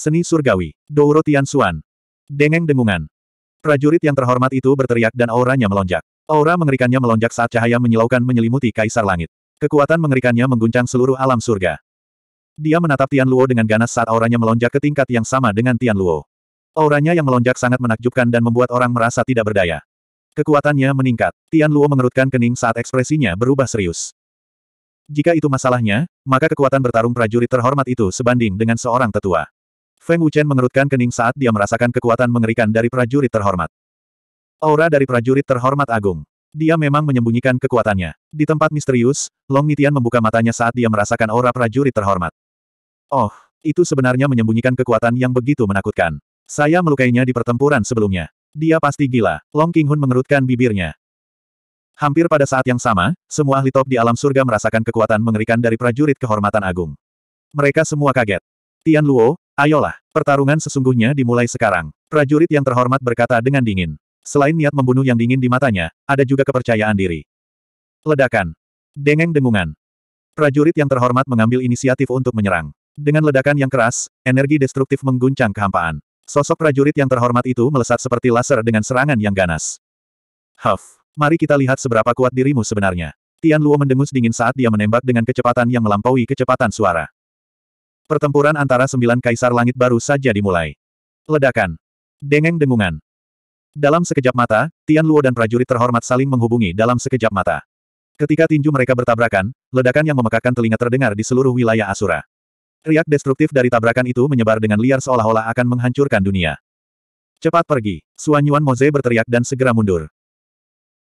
Seni surgawi. Douro Tianxuan. Dengeng dengungan. Prajurit yang terhormat itu berteriak dan auranya melonjak. Aura mengerikannya melonjak saat cahaya menyilaukan menyelimuti kaisar langit. Kekuatan mengerikannya mengguncang seluruh alam surga. Dia menatap Tian Luo dengan ganas saat auranya melonjak ke tingkat yang sama dengan Tian Luo. Auranya yang melonjak sangat menakjubkan dan membuat orang merasa tidak berdaya. Kekuatannya meningkat. Tian Luo mengerutkan kening saat ekspresinya berubah serius. Jika itu masalahnya, maka kekuatan bertarung prajurit terhormat itu sebanding dengan seorang tetua. Feng Wuchen mengerutkan kening saat dia merasakan kekuatan mengerikan dari prajurit terhormat. Aura dari prajurit terhormat agung. Dia memang menyembunyikan kekuatannya. Di tempat misterius, Long Nitian membuka matanya saat dia merasakan aura prajurit terhormat. Oh, itu sebenarnya menyembunyikan kekuatan yang begitu menakutkan. Saya melukainya di pertempuran sebelumnya. Dia pasti gila. Long King Hun mengerutkan bibirnya. Hampir pada saat yang sama, semua ahli top di alam surga merasakan kekuatan mengerikan dari prajurit kehormatan agung. Mereka semua kaget. Tian Luo, Ayolah, pertarungan sesungguhnya dimulai sekarang. Prajurit yang terhormat berkata dengan dingin. Selain niat membunuh yang dingin di matanya, ada juga kepercayaan diri. Ledakan. Dengeng dengungan. Prajurit yang terhormat mengambil inisiatif untuk menyerang. Dengan ledakan yang keras, energi destruktif mengguncang kehampaan. Sosok prajurit yang terhormat itu melesat seperti laser dengan serangan yang ganas. Huff, mari kita lihat seberapa kuat dirimu sebenarnya. Tian Luo mendengus dingin saat dia menembak dengan kecepatan yang melampaui kecepatan suara. Pertempuran antara sembilan kaisar langit baru saja dimulai. Ledakan. Dengeng dengungan. Dalam sekejap mata, Tian Luo dan prajurit terhormat saling menghubungi dalam sekejap mata. Ketika tinju mereka bertabrakan, ledakan yang memekakkan telinga terdengar di seluruh wilayah Asura. Riak destruktif dari tabrakan itu menyebar dengan liar seolah-olah akan menghancurkan dunia. Cepat pergi, Suan Yuan Moze berteriak dan segera mundur.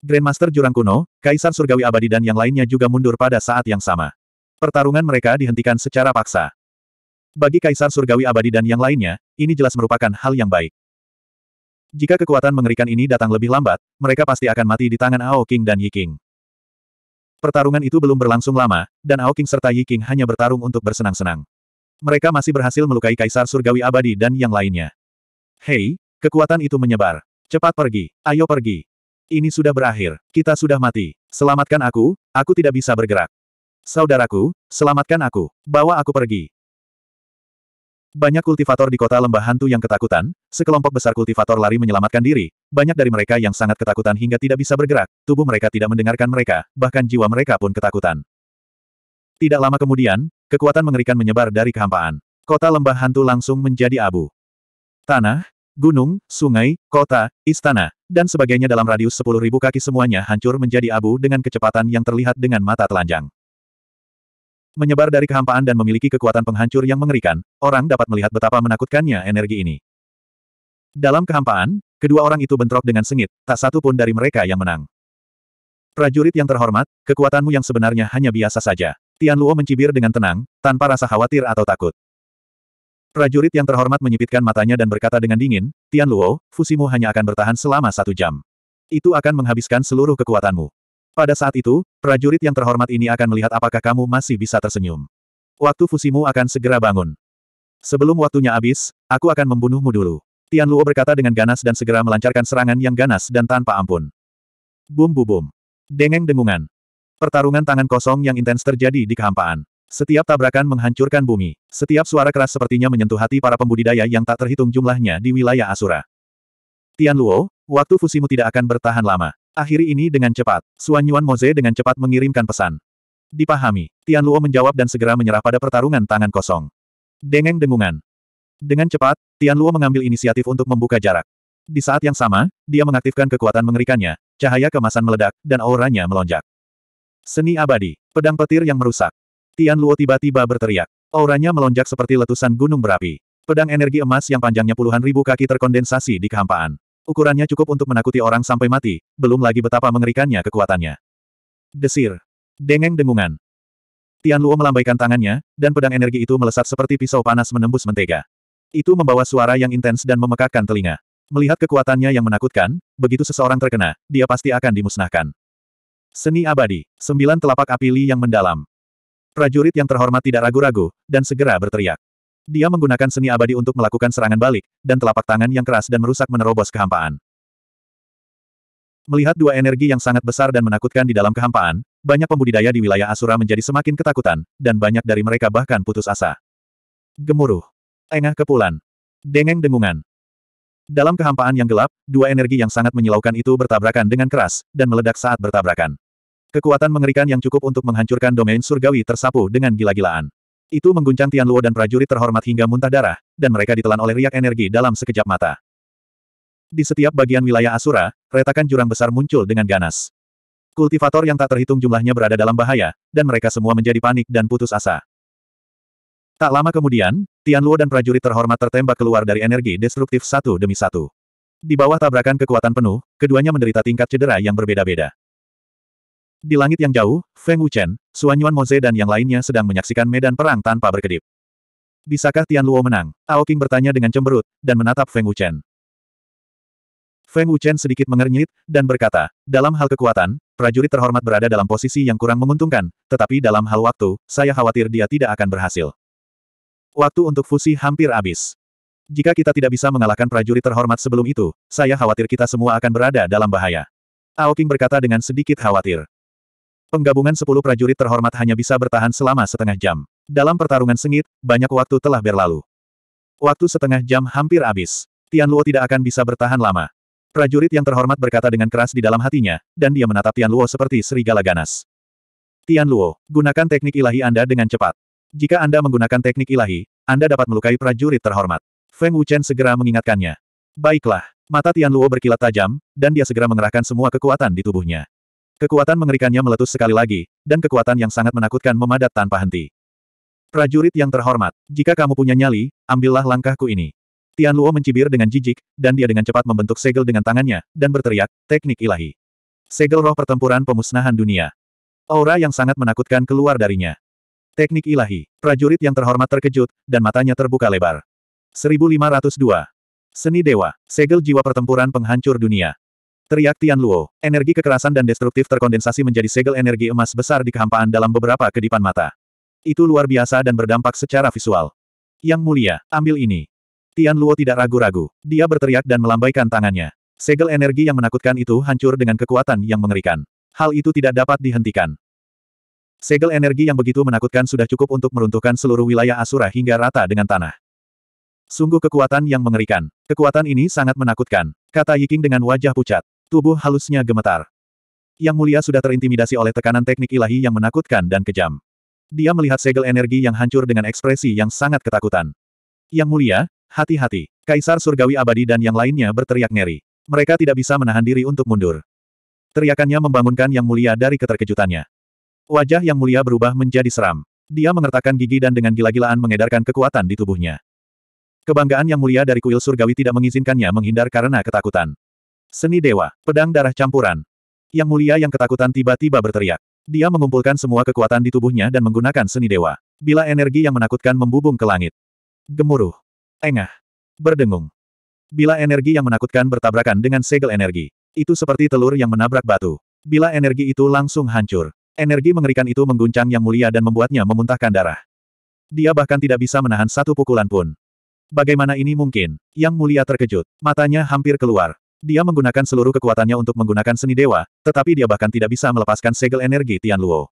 Grandmaster Jurang Kuno, Kaisar Surgawi Abadi dan yang lainnya juga mundur pada saat yang sama. Pertarungan mereka dihentikan secara paksa. Bagi Kaisar Surgawi Abadi dan yang lainnya, ini jelas merupakan hal yang baik. Jika kekuatan mengerikan ini datang lebih lambat, mereka pasti akan mati di tangan Ao King dan Yi King. Pertarungan itu belum berlangsung lama, dan Ao King serta Yi King hanya bertarung untuk bersenang-senang. Mereka masih berhasil melukai Kaisar Surgawi Abadi dan yang lainnya. Hei, kekuatan itu menyebar. Cepat pergi, ayo pergi. Ini sudah berakhir, kita sudah mati. Selamatkan aku, aku tidak bisa bergerak. Saudaraku, selamatkan aku. Bawa aku pergi. Banyak kultivator di kota lembah hantu yang ketakutan, sekelompok besar kultivator lari menyelamatkan diri, banyak dari mereka yang sangat ketakutan hingga tidak bisa bergerak, tubuh mereka tidak mendengarkan mereka, bahkan jiwa mereka pun ketakutan. Tidak lama kemudian, kekuatan mengerikan menyebar dari kehampaan. Kota lembah hantu langsung menjadi abu. Tanah, gunung, sungai, kota, istana, dan sebagainya dalam radius 10.000 kaki semuanya hancur menjadi abu dengan kecepatan yang terlihat dengan mata telanjang. Menyebar dari kehampaan dan memiliki kekuatan penghancur yang mengerikan, orang dapat melihat betapa menakutkannya energi ini. Dalam kehampaan, kedua orang itu bentrok dengan sengit, tak satu pun dari mereka yang menang. Prajurit yang terhormat, kekuatanmu yang sebenarnya hanya biasa saja. Tian Luo mencibir dengan tenang, tanpa rasa khawatir atau takut. Prajurit yang terhormat menyipitkan matanya dan berkata dengan dingin, Tian Luo, fusimu hanya akan bertahan selama satu jam. Itu akan menghabiskan seluruh kekuatanmu. Pada saat itu, prajurit yang terhormat ini akan melihat apakah kamu masih bisa tersenyum. Waktu fusimu akan segera bangun. Sebelum waktunya habis, aku akan membunuhmu dulu. Tian Luo berkata dengan ganas dan segera melancarkan serangan yang ganas dan tanpa ampun. Bum bum bum. Dengeng dengungan. Pertarungan tangan kosong yang intens terjadi di kehampaan. Setiap tabrakan menghancurkan bumi. Setiap suara keras sepertinya menyentuh hati para pembudidaya yang tak terhitung jumlahnya di wilayah Asura. Tian Luo, waktu fusimu tidak akan bertahan lama. Akhiri ini dengan cepat. Suan Yuan Moze dengan cepat mengirimkan pesan. Dipahami. Tian Luo menjawab dan segera menyerah pada pertarungan tangan kosong. Dengeng dengungan. Dengan cepat, Tian Luo mengambil inisiatif untuk membuka jarak. Di saat yang sama, dia mengaktifkan kekuatan mengerikannya, cahaya kemasan meledak, dan auranya melonjak. Seni abadi, pedang petir yang merusak. Tian Luo tiba-tiba berteriak. Auranya melonjak seperti letusan gunung berapi. Pedang energi emas yang panjangnya puluhan ribu kaki terkondensasi di kehampaan. Ukurannya cukup untuk menakuti orang sampai mati, belum lagi betapa mengerikannya kekuatannya. Desir. Dengeng dengungan. Tian Luo melambaikan tangannya, dan pedang energi itu melesat seperti pisau panas menembus mentega. Itu membawa suara yang intens dan memekakkan telinga. Melihat kekuatannya yang menakutkan, begitu seseorang terkena, dia pasti akan dimusnahkan. Seni abadi, sembilan telapak api Li yang mendalam. Prajurit yang terhormat tidak ragu-ragu, dan segera berteriak. Dia menggunakan seni abadi untuk melakukan serangan balik, dan telapak tangan yang keras dan merusak menerobos kehampaan. Melihat dua energi yang sangat besar dan menakutkan di dalam kehampaan, banyak pembudidaya di wilayah Asura menjadi semakin ketakutan, dan banyak dari mereka bahkan putus asa. Gemuruh. Engah kepulan. Dengeng dengungan. Dalam kehampaan yang gelap, dua energi yang sangat menyilaukan itu bertabrakan dengan keras, dan meledak saat bertabrakan. Kekuatan mengerikan yang cukup untuk menghancurkan domain surgawi tersapu dengan gila-gilaan. Itu mengguncang Tianluo dan prajurit terhormat hingga muntah darah, dan mereka ditelan oleh riak energi dalam sekejap mata. Di setiap bagian wilayah Asura, retakan jurang besar muncul dengan ganas. Kultivator yang tak terhitung jumlahnya berada dalam bahaya, dan mereka semua menjadi panik dan putus asa. Tak lama kemudian, Tianluo dan prajurit terhormat tertembak keluar dari energi destruktif satu demi satu. Di bawah tabrakan kekuatan penuh, keduanya menderita tingkat cedera yang berbeda-beda. Di langit yang jauh, Feng Wuchen, Xuan Yuan Moze dan yang lainnya sedang menyaksikan medan perang tanpa berkedip. Bisakah Tian Luo menang? Ao King bertanya dengan cemberut, dan menatap Feng Wuchen. Feng Wuchen sedikit mengernyit, dan berkata, dalam hal kekuatan, prajurit terhormat berada dalam posisi yang kurang menguntungkan, tetapi dalam hal waktu, saya khawatir dia tidak akan berhasil. Waktu untuk fusi hampir habis. Jika kita tidak bisa mengalahkan prajurit terhormat sebelum itu, saya khawatir kita semua akan berada dalam bahaya. Ao King berkata dengan sedikit khawatir. Penggabungan sepuluh prajurit terhormat hanya bisa bertahan selama setengah jam. Dalam pertarungan sengit, banyak waktu telah berlalu. Waktu setengah jam hampir habis. Tian Luo tidak akan bisa bertahan lama. Prajurit yang terhormat berkata dengan keras di dalam hatinya, dan dia menatap Tian Luo seperti serigala ganas. Tian Luo, gunakan teknik ilahi Anda dengan cepat. Jika Anda menggunakan teknik ilahi, Anda dapat melukai prajurit terhormat. Feng Wuchen segera mengingatkannya. Baiklah, mata Tian Luo berkilat tajam, dan dia segera mengerahkan semua kekuatan di tubuhnya. Kekuatan mengerikannya meletus sekali lagi, dan kekuatan yang sangat menakutkan memadat tanpa henti. Prajurit yang terhormat, jika kamu punya nyali, ambillah langkahku ini. Tian Luo mencibir dengan jijik, dan dia dengan cepat membentuk segel dengan tangannya, dan berteriak, teknik ilahi. Segel roh pertempuran pemusnahan dunia. Aura yang sangat menakutkan keluar darinya. Teknik ilahi, prajurit yang terhormat terkejut, dan matanya terbuka lebar. 1502. Seni Dewa, segel jiwa pertempuran penghancur dunia. Teriak Tian Luo, energi kekerasan dan destruktif terkondensasi menjadi segel energi emas besar di kehampaan dalam beberapa kedipan mata. Itu luar biasa dan berdampak secara visual. Yang mulia, ambil ini. Tian Luo tidak ragu-ragu. Dia berteriak dan melambaikan tangannya. Segel energi yang menakutkan itu hancur dengan kekuatan yang mengerikan. Hal itu tidak dapat dihentikan. Segel energi yang begitu menakutkan sudah cukup untuk meruntuhkan seluruh wilayah Asura hingga rata dengan tanah. Sungguh kekuatan yang mengerikan. Kekuatan ini sangat menakutkan, kata Yiking dengan wajah pucat. Tubuh halusnya gemetar. Yang mulia sudah terintimidasi oleh tekanan teknik ilahi yang menakutkan dan kejam. Dia melihat segel energi yang hancur dengan ekspresi yang sangat ketakutan. Yang mulia, hati-hati. Kaisar Surgawi Abadi dan yang lainnya berteriak ngeri. Mereka tidak bisa menahan diri untuk mundur. Teriakannya membangunkan Yang Mulia dari keterkejutannya. Wajah Yang Mulia berubah menjadi seram. Dia mengertakkan gigi dan dengan gila-gilaan mengedarkan kekuatan di tubuhnya. Kebanggaan Yang Mulia dari kuil surgawi tidak mengizinkannya menghindar karena ketakutan. Seni Dewa, Pedang Darah Campuran. Yang mulia yang ketakutan tiba-tiba berteriak. Dia mengumpulkan semua kekuatan di tubuhnya dan menggunakan seni dewa. Bila energi yang menakutkan membubung ke langit. Gemuruh. Engah. Berdengung. Bila energi yang menakutkan bertabrakan dengan segel energi. Itu seperti telur yang menabrak batu. Bila energi itu langsung hancur. Energi mengerikan itu mengguncang yang mulia dan membuatnya memuntahkan darah. Dia bahkan tidak bisa menahan satu pukulan pun. Bagaimana ini mungkin? Yang mulia terkejut. Matanya hampir keluar. Dia menggunakan seluruh kekuatannya untuk menggunakan seni dewa, tetapi dia bahkan tidak bisa melepaskan segel energi Tian Luo.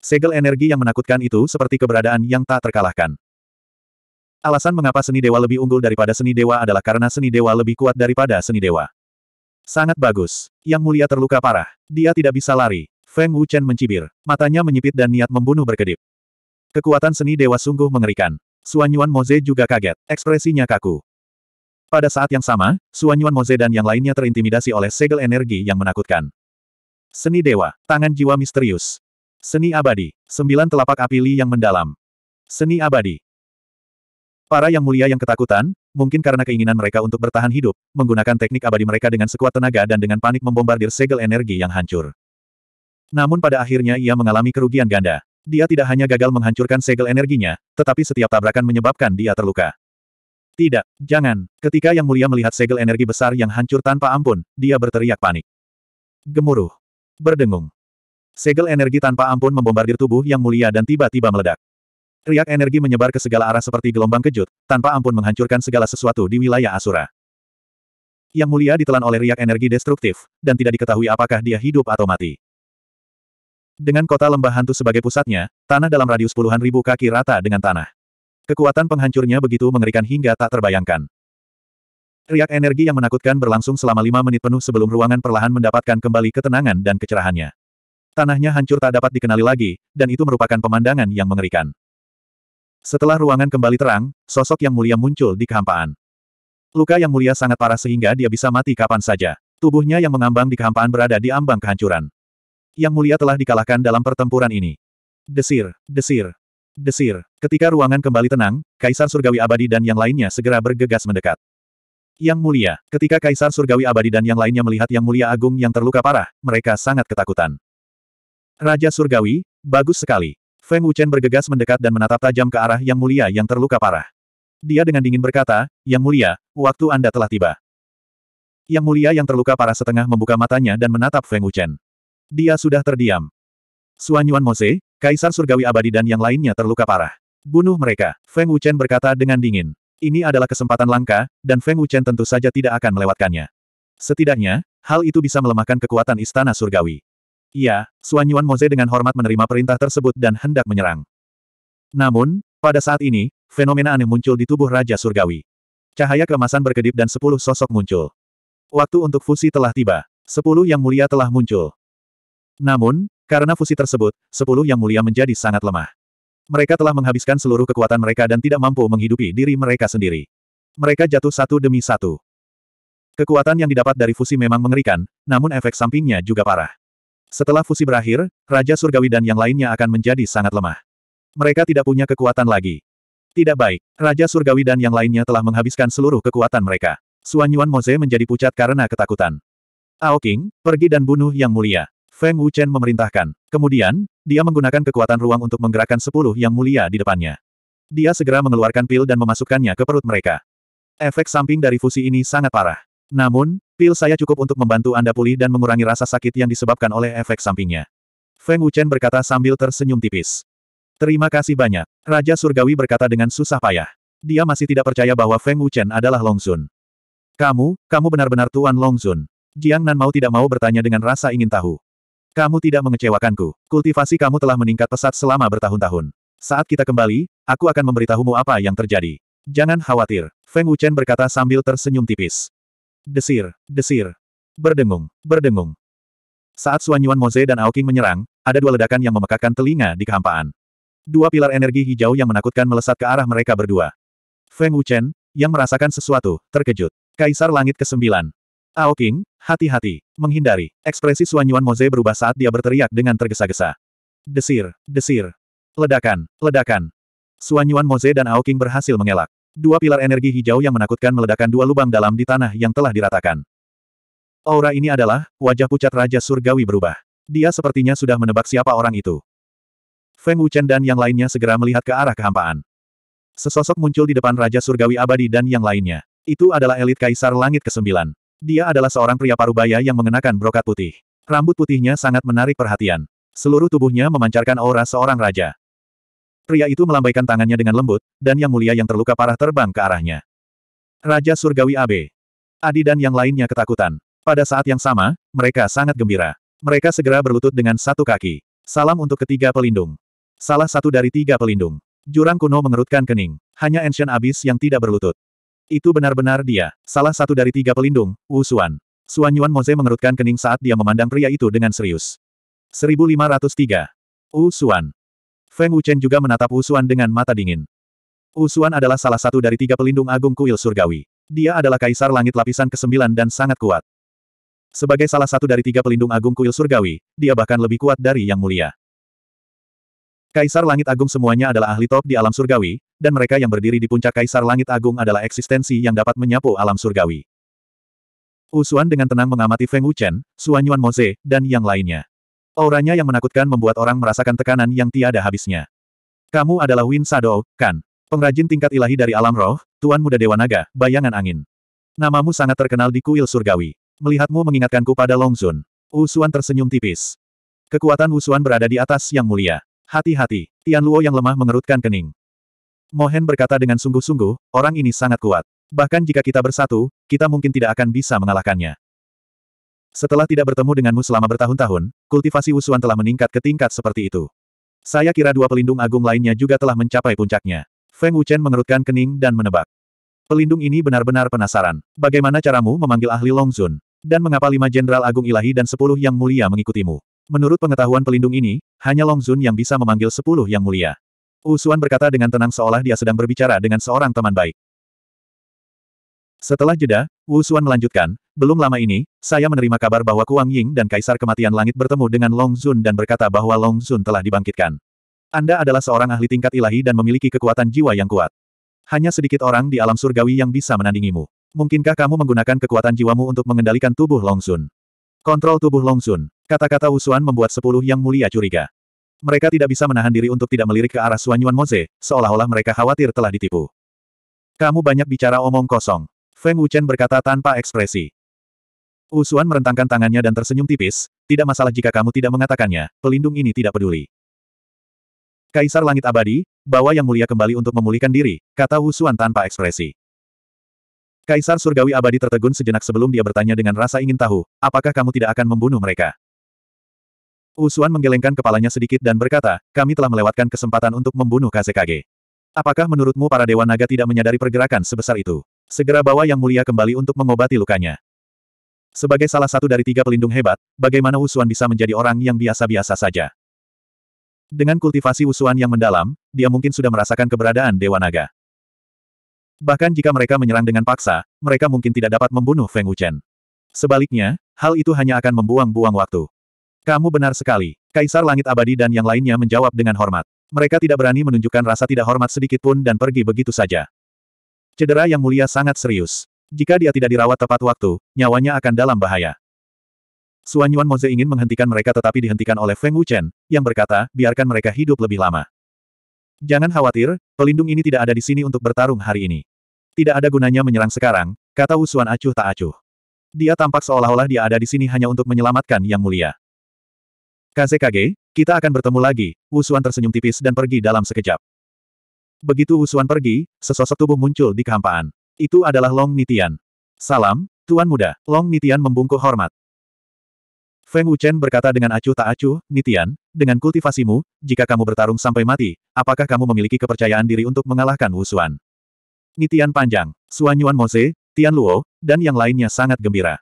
Segel energi yang menakutkan itu seperti keberadaan yang tak terkalahkan. Alasan mengapa seni dewa lebih unggul daripada seni dewa adalah karena seni dewa lebih kuat daripada seni dewa. Sangat bagus. Yang mulia terluka parah. Dia tidak bisa lari. Feng Wuchen mencibir. Matanya menyipit dan niat membunuh berkedip. Kekuatan seni dewa sungguh mengerikan. Suanyuan Moze juga kaget. Ekspresinya kaku. Pada saat yang sama, Suanyuan Moze dan yang lainnya terintimidasi oleh segel energi yang menakutkan. Seni Dewa, Tangan Jiwa Misterius. Seni Abadi, Sembilan Telapak Api Li yang Mendalam. Seni Abadi. Para yang mulia yang ketakutan, mungkin karena keinginan mereka untuk bertahan hidup, menggunakan teknik abadi mereka dengan sekuat tenaga dan dengan panik membombardir segel energi yang hancur. Namun pada akhirnya ia mengalami kerugian ganda. Dia tidak hanya gagal menghancurkan segel energinya, tetapi setiap tabrakan menyebabkan dia terluka. Tidak, jangan. Ketika Yang Mulia melihat segel energi besar yang hancur tanpa ampun, dia berteriak panik. Gemuruh. Berdengung. Segel energi tanpa ampun membombardir tubuh Yang Mulia dan tiba-tiba meledak. Riak energi menyebar ke segala arah seperti gelombang kejut, tanpa ampun menghancurkan segala sesuatu di wilayah Asura. Yang Mulia ditelan oleh riak energi destruktif, dan tidak diketahui apakah dia hidup atau mati. Dengan kota lembah hantu sebagai pusatnya, tanah dalam radius puluhan ribu kaki rata dengan tanah. Kekuatan penghancurnya begitu mengerikan hingga tak terbayangkan. Riak energi yang menakutkan berlangsung selama lima menit penuh sebelum ruangan perlahan mendapatkan kembali ketenangan dan kecerahannya. Tanahnya hancur tak dapat dikenali lagi, dan itu merupakan pemandangan yang mengerikan. Setelah ruangan kembali terang, sosok yang mulia muncul di kehampaan. Luka yang mulia sangat parah sehingga dia bisa mati kapan saja. Tubuhnya yang mengambang di kehampaan berada di ambang kehancuran. Yang mulia telah dikalahkan dalam pertempuran ini. Desir, desir, Desir. Ketika ruangan kembali tenang, Kaisar Surgawi Abadi dan yang lainnya segera bergegas mendekat. Yang Mulia, ketika Kaisar Surgawi Abadi dan yang lainnya melihat Yang Mulia Agung yang terluka parah, mereka sangat ketakutan. Raja Surgawi, bagus sekali. Feng Wuchen bergegas mendekat dan menatap tajam ke arah Yang Mulia yang terluka parah. Dia dengan dingin berkata, Yang Mulia, waktu Anda telah tiba. Yang Mulia yang terluka parah setengah membuka matanya dan menatap Feng Wuchen. Dia sudah terdiam. Suanyuan Mose, Kaisar Surgawi Abadi dan yang lainnya terluka parah. Bunuh mereka, Feng Wuchen berkata dengan dingin. Ini adalah kesempatan langka, dan Feng Wuchen tentu saja tidak akan melewatkannya. Setidaknya, hal itu bisa melemahkan kekuatan Istana Surgawi. Iya, Suanyuan Mose dengan hormat menerima perintah tersebut dan hendak menyerang. Namun, pada saat ini, fenomena aneh muncul di tubuh Raja Surgawi. Cahaya kemasan berkedip dan sepuluh sosok muncul. Waktu untuk fusi telah tiba. Sepuluh yang mulia telah muncul. Namun, karena fusi tersebut, sepuluh yang mulia menjadi sangat lemah. Mereka telah menghabiskan seluruh kekuatan mereka dan tidak mampu menghidupi diri mereka sendiri. Mereka jatuh satu demi satu. Kekuatan yang didapat dari fusi memang mengerikan, namun efek sampingnya juga parah. Setelah fusi berakhir, Raja Surgawi dan yang lainnya akan menjadi sangat lemah. Mereka tidak punya kekuatan lagi. Tidak baik, Raja Surgawi dan yang lainnya telah menghabiskan seluruh kekuatan mereka. Suanyuan Moze menjadi pucat karena ketakutan. Aoking, pergi dan bunuh Yang Mulia. Feng Wuchen memerintahkan. Kemudian, dia menggunakan kekuatan ruang untuk menggerakkan sepuluh yang mulia di depannya. Dia segera mengeluarkan pil dan memasukkannya ke perut mereka. Efek samping dari fusi ini sangat parah. Namun, pil saya cukup untuk membantu Anda pulih dan mengurangi rasa sakit yang disebabkan oleh efek sampingnya. Feng Wuchen berkata sambil tersenyum tipis. Terima kasih banyak. Raja Surgawi berkata dengan susah payah. Dia masih tidak percaya bahwa Feng Wuchen adalah Long Sun. Kamu, kamu benar-benar Tuan Long Sun. Jiang Nan mau tidak mau bertanya dengan rasa ingin tahu. Kamu tidak mengecewakanku. Kultivasi kamu telah meningkat pesat selama bertahun-tahun. Saat kita kembali, aku akan memberitahumu apa yang terjadi. Jangan khawatir, Feng Wuchen berkata sambil tersenyum tipis. Desir, desir. Berdengung, berdengung. Saat Suanyuan Moze dan Aoking menyerang, ada dua ledakan yang memekakkan telinga di kehampaan. Dua pilar energi hijau yang menakutkan melesat ke arah mereka berdua. Feng Wuchen, yang merasakan sesuatu, terkejut. Kaisar Langit ke-9. Ao King, hati-hati, menghindari. Ekspresi Suanyuan Moze berubah saat dia berteriak dengan tergesa-gesa. Desir, desir. Ledakan, ledakan. Suanyuan Moze dan Ao King berhasil mengelak. Dua pilar energi hijau yang menakutkan meledakkan dua lubang dalam di tanah yang telah diratakan. Aura ini adalah, wajah pucat Raja Surgawi berubah. Dia sepertinya sudah menebak siapa orang itu. Feng Wuchen dan yang lainnya segera melihat ke arah kehampaan. Sesosok muncul di depan Raja Surgawi Abadi dan yang lainnya. Itu adalah elit Kaisar Langit ke-9. Dia adalah seorang pria parubaya yang mengenakan brokat putih. Rambut putihnya sangat menarik perhatian. Seluruh tubuhnya memancarkan aura seorang raja. Pria itu melambaikan tangannya dengan lembut, dan yang mulia yang terluka parah terbang ke arahnya. Raja Surgawi Abe. Adi dan yang lainnya ketakutan. Pada saat yang sama, mereka sangat gembira. Mereka segera berlutut dengan satu kaki. Salam untuk ketiga pelindung. Salah satu dari tiga pelindung. Jurang kuno mengerutkan kening. Hanya Ancient Abyss yang tidak berlutut. Itu benar-benar dia, salah satu dari tiga pelindung, Wu Suan. Xuan Yuan Moze mengerutkan kening saat dia memandang pria itu dengan serius. 1503. Wu Xuan. Feng Wuchen juga menatap Wu Xuan dengan mata dingin. Wu Xuan adalah salah satu dari tiga pelindung agung kuil surgawi. Dia adalah kaisar langit lapisan ke-9 dan sangat kuat. Sebagai salah satu dari tiga pelindung agung kuil surgawi, dia bahkan lebih kuat dari yang mulia. Kaisar Langit Agung semuanya adalah ahli top di alam surgawi, dan mereka yang berdiri di puncak Kaisar Langit Agung adalah eksistensi yang dapat menyapu alam surgawi. Usuan dengan tenang mengamati Feng Wuchen, Suan Yuan Moze, dan yang lainnya. Auranya yang menakutkan membuat orang merasakan tekanan yang tiada habisnya. Kamu adalah Win Sado, kan? Pengrajin tingkat ilahi dari alam roh, Tuan Muda Dewa Naga, bayangan angin. Namamu sangat terkenal di kuil surgawi. Melihatmu mengingatkanku pada Longzun. Usuan tersenyum tipis. Kekuatan Usuan berada di atas yang mulia. Hati-hati, Tian Luo yang lemah mengerutkan kening. Mohen berkata dengan sungguh-sungguh, orang ini sangat kuat. Bahkan jika kita bersatu, kita mungkin tidak akan bisa mengalahkannya. Setelah tidak bertemu denganmu selama bertahun-tahun, kultivasi usuan telah meningkat ke tingkat seperti itu. Saya kira dua pelindung agung lainnya juga telah mencapai puncaknya. Feng Wuchen mengerutkan kening dan menebak. Pelindung ini benar-benar penasaran. Bagaimana caramu memanggil ahli Longzun? Dan mengapa lima jenderal agung ilahi dan sepuluh yang mulia mengikutimu? Menurut pengetahuan pelindung ini, hanya Longzun yang bisa memanggil sepuluh yang mulia. Usuan berkata dengan tenang seolah dia sedang berbicara dengan seorang teman baik. Setelah jeda, Usuan melanjutkan, belum lama ini, saya menerima kabar bahwa Kuang Ying dan Kaisar Kematian Langit bertemu dengan Long Zun dan berkata bahwa Long Zun telah dibangkitkan. Anda adalah seorang ahli tingkat ilahi dan memiliki kekuatan jiwa yang kuat. Hanya sedikit orang di alam surgawi yang bisa menandingimu. Mungkinkah kamu menggunakan kekuatan jiwamu untuk mengendalikan tubuh Long Zun? Kontrol tubuh Long Zun. Kata-kata Usuan membuat sepuluh yang mulia curiga. Mereka tidak bisa menahan diri untuk tidak melirik ke arah Suanyuan Moze, seolah-olah mereka khawatir telah ditipu. Kamu banyak bicara omong kosong. Feng Wuchen berkata tanpa ekspresi. Usuan merentangkan tangannya dan tersenyum tipis, tidak masalah jika kamu tidak mengatakannya, pelindung ini tidak peduli. Kaisar Langit Abadi, bawa Yang Mulia kembali untuk memulihkan diri, kata Usuan tanpa ekspresi. Kaisar Surgawi Abadi tertegun sejenak sebelum dia bertanya dengan rasa ingin tahu, apakah kamu tidak akan membunuh mereka? Usuan menggelengkan kepalanya sedikit dan berkata, kami telah melewatkan kesempatan untuk membunuh Kazekage. Apakah menurutmu para Dewa Naga tidak menyadari pergerakan sebesar itu? Segera bawa Yang Mulia kembali untuk mengobati lukanya. Sebagai salah satu dari tiga pelindung hebat, bagaimana Usuan bisa menjadi orang yang biasa-biasa saja? Dengan kultivasi Usuan yang mendalam, dia mungkin sudah merasakan keberadaan Dewa Naga. Bahkan jika mereka menyerang dengan paksa, mereka mungkin tidak dapat membunuh Feng Wuchen. Sebaliknya, hal itu hanya akan membuang-buang waktu. Kamu benar sekali. Kaisar Langit Abadi dan yang lainnya menjawab dengan hormat. Mereka tidak berani menunjukkan rasa tidak hormat sedikit pun dan pergi begitu saja. Cedera yang mulia sangat serius. Jika dia tidak dirawat tepat waktu, nyawanya akan dalam bahaya. Suan Yuan Moze ingin menghentikan mereka tetapi dihentikan oleh Feng Wuchen, yang berkata, biarkan mereka hidup lebih lama. Jangan khawatir, pelindung ini tidak ada di sini untuk bertarung hari ini. Tidak ada gunanya menyerang sekarang, kata Wu Xuan acuh tak acuh. Dia tampak seolah-olah dia ada di sini hanya untuk menyelamatkan Yang Mulia. KZKG, kita akan bertemu lagi, Usuan tersenyum tipis dan pergi dalam sekejap. Begitu Usuan pergi, sesosok tubuh muncul di kehampaan. Itu adalah Long Nitian. Salam, Tuan Muda. Long Nitian membungkuk hormat. Feng Wuchen berkata dengan acuh tak acuh, Nitian, dengan kultivasimu, jika kamu bertarung sampai mati, apakah kamu memiliki kepercayaan diri untuk mengalahkan Wusuan? Nitian panjang, Suanyuan Mose, Tian Luo, dan yang lainnya sangat gembira.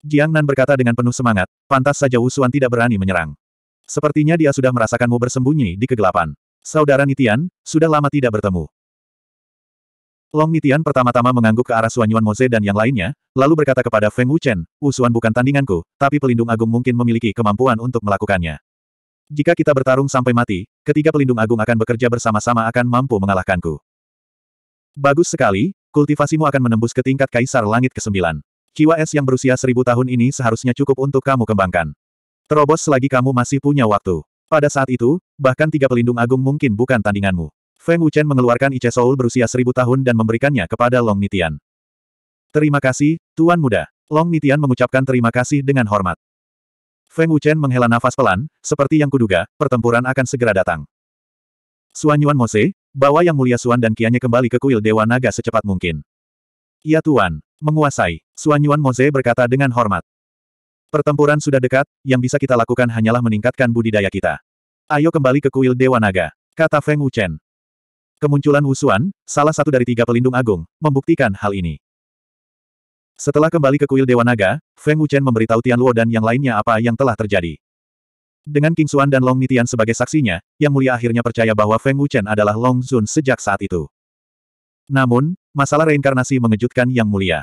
Jiang Nan berkata dengan penuh semangat, pantas saja Wusuan tidak berani menyerang. Sepertinya dia sudah merasakanmu bersembunyi di kegelapan. Saudara Nitian, sudah lama tidak bertemu. Long Nitian pertama-tama mengangguk ke arah Suanyuan Moze dan yang lainnya, lalu berkata kepada Feng Wuchen, Wusuan bukan tandinganku, tapi pelindung agung mungkin memiliki kemampuan untuk melakukannya. Jika kita bertarung sampai mati, ketiga pelindung agung akan bekerja bersama-sama akan mampu mengalahkanku. Bagus sekali, kultivasimu akan menembus ke tingkat Kaisar Langit ke-9. Jiwa es yang berusia seribu tahun ini seharusnya cukup untuk kamu kembangkan. Terobos selagi kamu masih punya waktu. Pada saat itu, bahkan tiga pelindung agung mungkin bukan tandinganmu. Feng Wuchen mengeluarkan Ice Soul berusia seribu tahun dan memberikannya kepada Long Nitian. Terima kasih, Tuan Muda. Long Nitian mengucapkan terima kasih dengan hormat. Feng Wuchen menghela nafas pelan, seperti yang kuduga, pertempuran akan segera datang. Suan Yuan Mose, bawa Yang Mulia Suan dan Kianya kembali ke kuil Dewa Naga secepat mungkin. Iya Tuan, menguasai, Suanyuan Moze berkata dengan hormat. Pertempuran sudah dekat, yang bisa kita lakukan hanyalah meningkatkan budidaya kita. Ayo kembali ke kuil Dewa Naga, kata Feng Wuchen. Kemunculan Wusuan, salah satu dari tiga pelindung agung, membuktikan hal ini. Setelah kembali ke kuil Dewa Naga, Feng Wuchen memberitahu Tian Luo dan yang lainnya apa yang telah terjadi. Dengan King Xuan dan Long Nitian sebagai saksinya, Yang Mulia akhirnya percaya bahwa Feng Wuchen adalah Long Zun sejak saat itu. Namun, Masalah reinkarnasi mengejutkan yang mulia.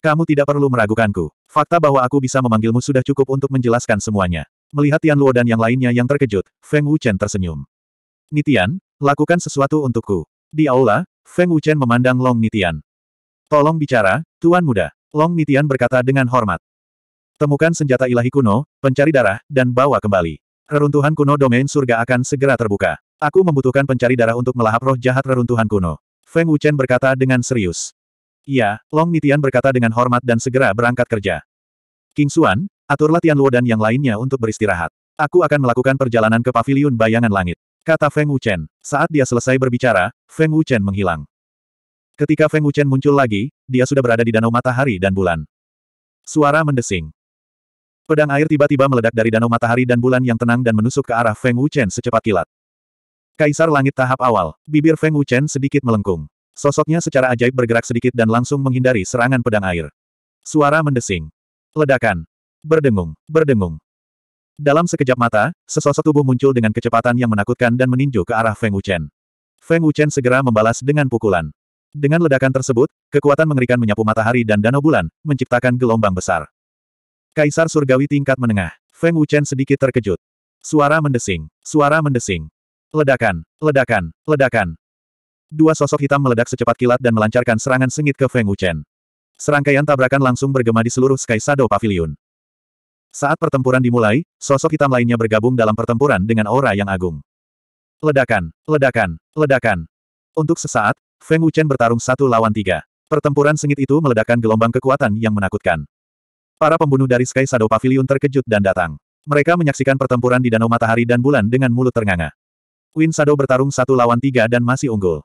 Kamu tidak perlu meragukanku. Fakta bahwa aku bisa memanggilmu sudah cukup untuk menjelaskan semuanya. Melihat Tian Luo dan yang lainnya yang terkejut, Feng Wuchen tersenyum. Nitian, lakukan sesuatu untukku. Di aula, Feng Wuchen memandang Long Nitian. Tolong bicara, Tuan Muda. Long Nitian berkata dengan hormat. Temukan senjata ilahi kuno, pencari darah, dan bawa kembali. Reruntuhan kuno domain surga akan segera terbuka. Aku membutuhkan pencari darah untuk melahap roh jahat reruntuhan kuno. Feng Wuchen berkata dengan serius. Iya, Long Nitian berkata dengan hormat dan segera berangkat kerja. King Xuan, aturlah Tian Luo dan yang lainnya untuk beristirahat. Aku akan melakukan perjalanan ke paviliun bayangan langit, kata Feng Wuchen. Saat dia selesai berbicara, Feng Wuchen menghilang. Ketika Feng Wuchen muncul lagi, dia sudah berada di danau matahari dan bulan. Suara mendesing. Pedang air tiba-tiba meledak dari danau matahari dan bulan yang tenang dan menusuk ke arah Feng Wuchen secepat kilat. Kaisar Langit tahap awal, bibir Feng Wuchen sedikit melengkung. Sosoknya secara ajaib bergerak sedikit dan langsung menghindari serangan pedang air. Suara mendesing. Ledakan. Berdengung, berdengung. Dalam sekejap mata, sesosok tubuh muncul dengan kecepatan yang menakutkan dan meninju ke arah Feng Wuchen. Feng Wuchen segera membalas dengan pukulan. Dengan ledakan tersebut, kekuatan mengerikan menyapu matahari dan danau bulan, menciptakan gelombang besar. Kaisar Surgawi tingkat menengah, Feng Wuchen sedikit terkejut. Suara mendesing, suara mendesing. Ledakan, ledakan, ledakan. Dua sosok hitam meledak secepat kilat dan melancarkan serangan sengit ke Feng Wuchen. Serangkaian tabrakan langsung bergema di seluruh Sky Shadow Pavilion. Saat pertempuran dimulai, sosok hitam lainnya bergabung dalam pertempuran dengan aura yang agung. Ledakan, ledakan, ledakan. Untuk sesaat, Feng Wuchen bertarung satu lawan tiga. Pertempuran sengit itu meledakkan gelombang kekuatan yang menakutkan. Para pembunuh dari Sky Shadow Pavilion terkejut dan datang. Mereka menyaksikan pertempuran di Danau Matahari dan Bulan dengan mulut ternganga. Win Shadow bertarung satu lawan tiga dan masih unggul.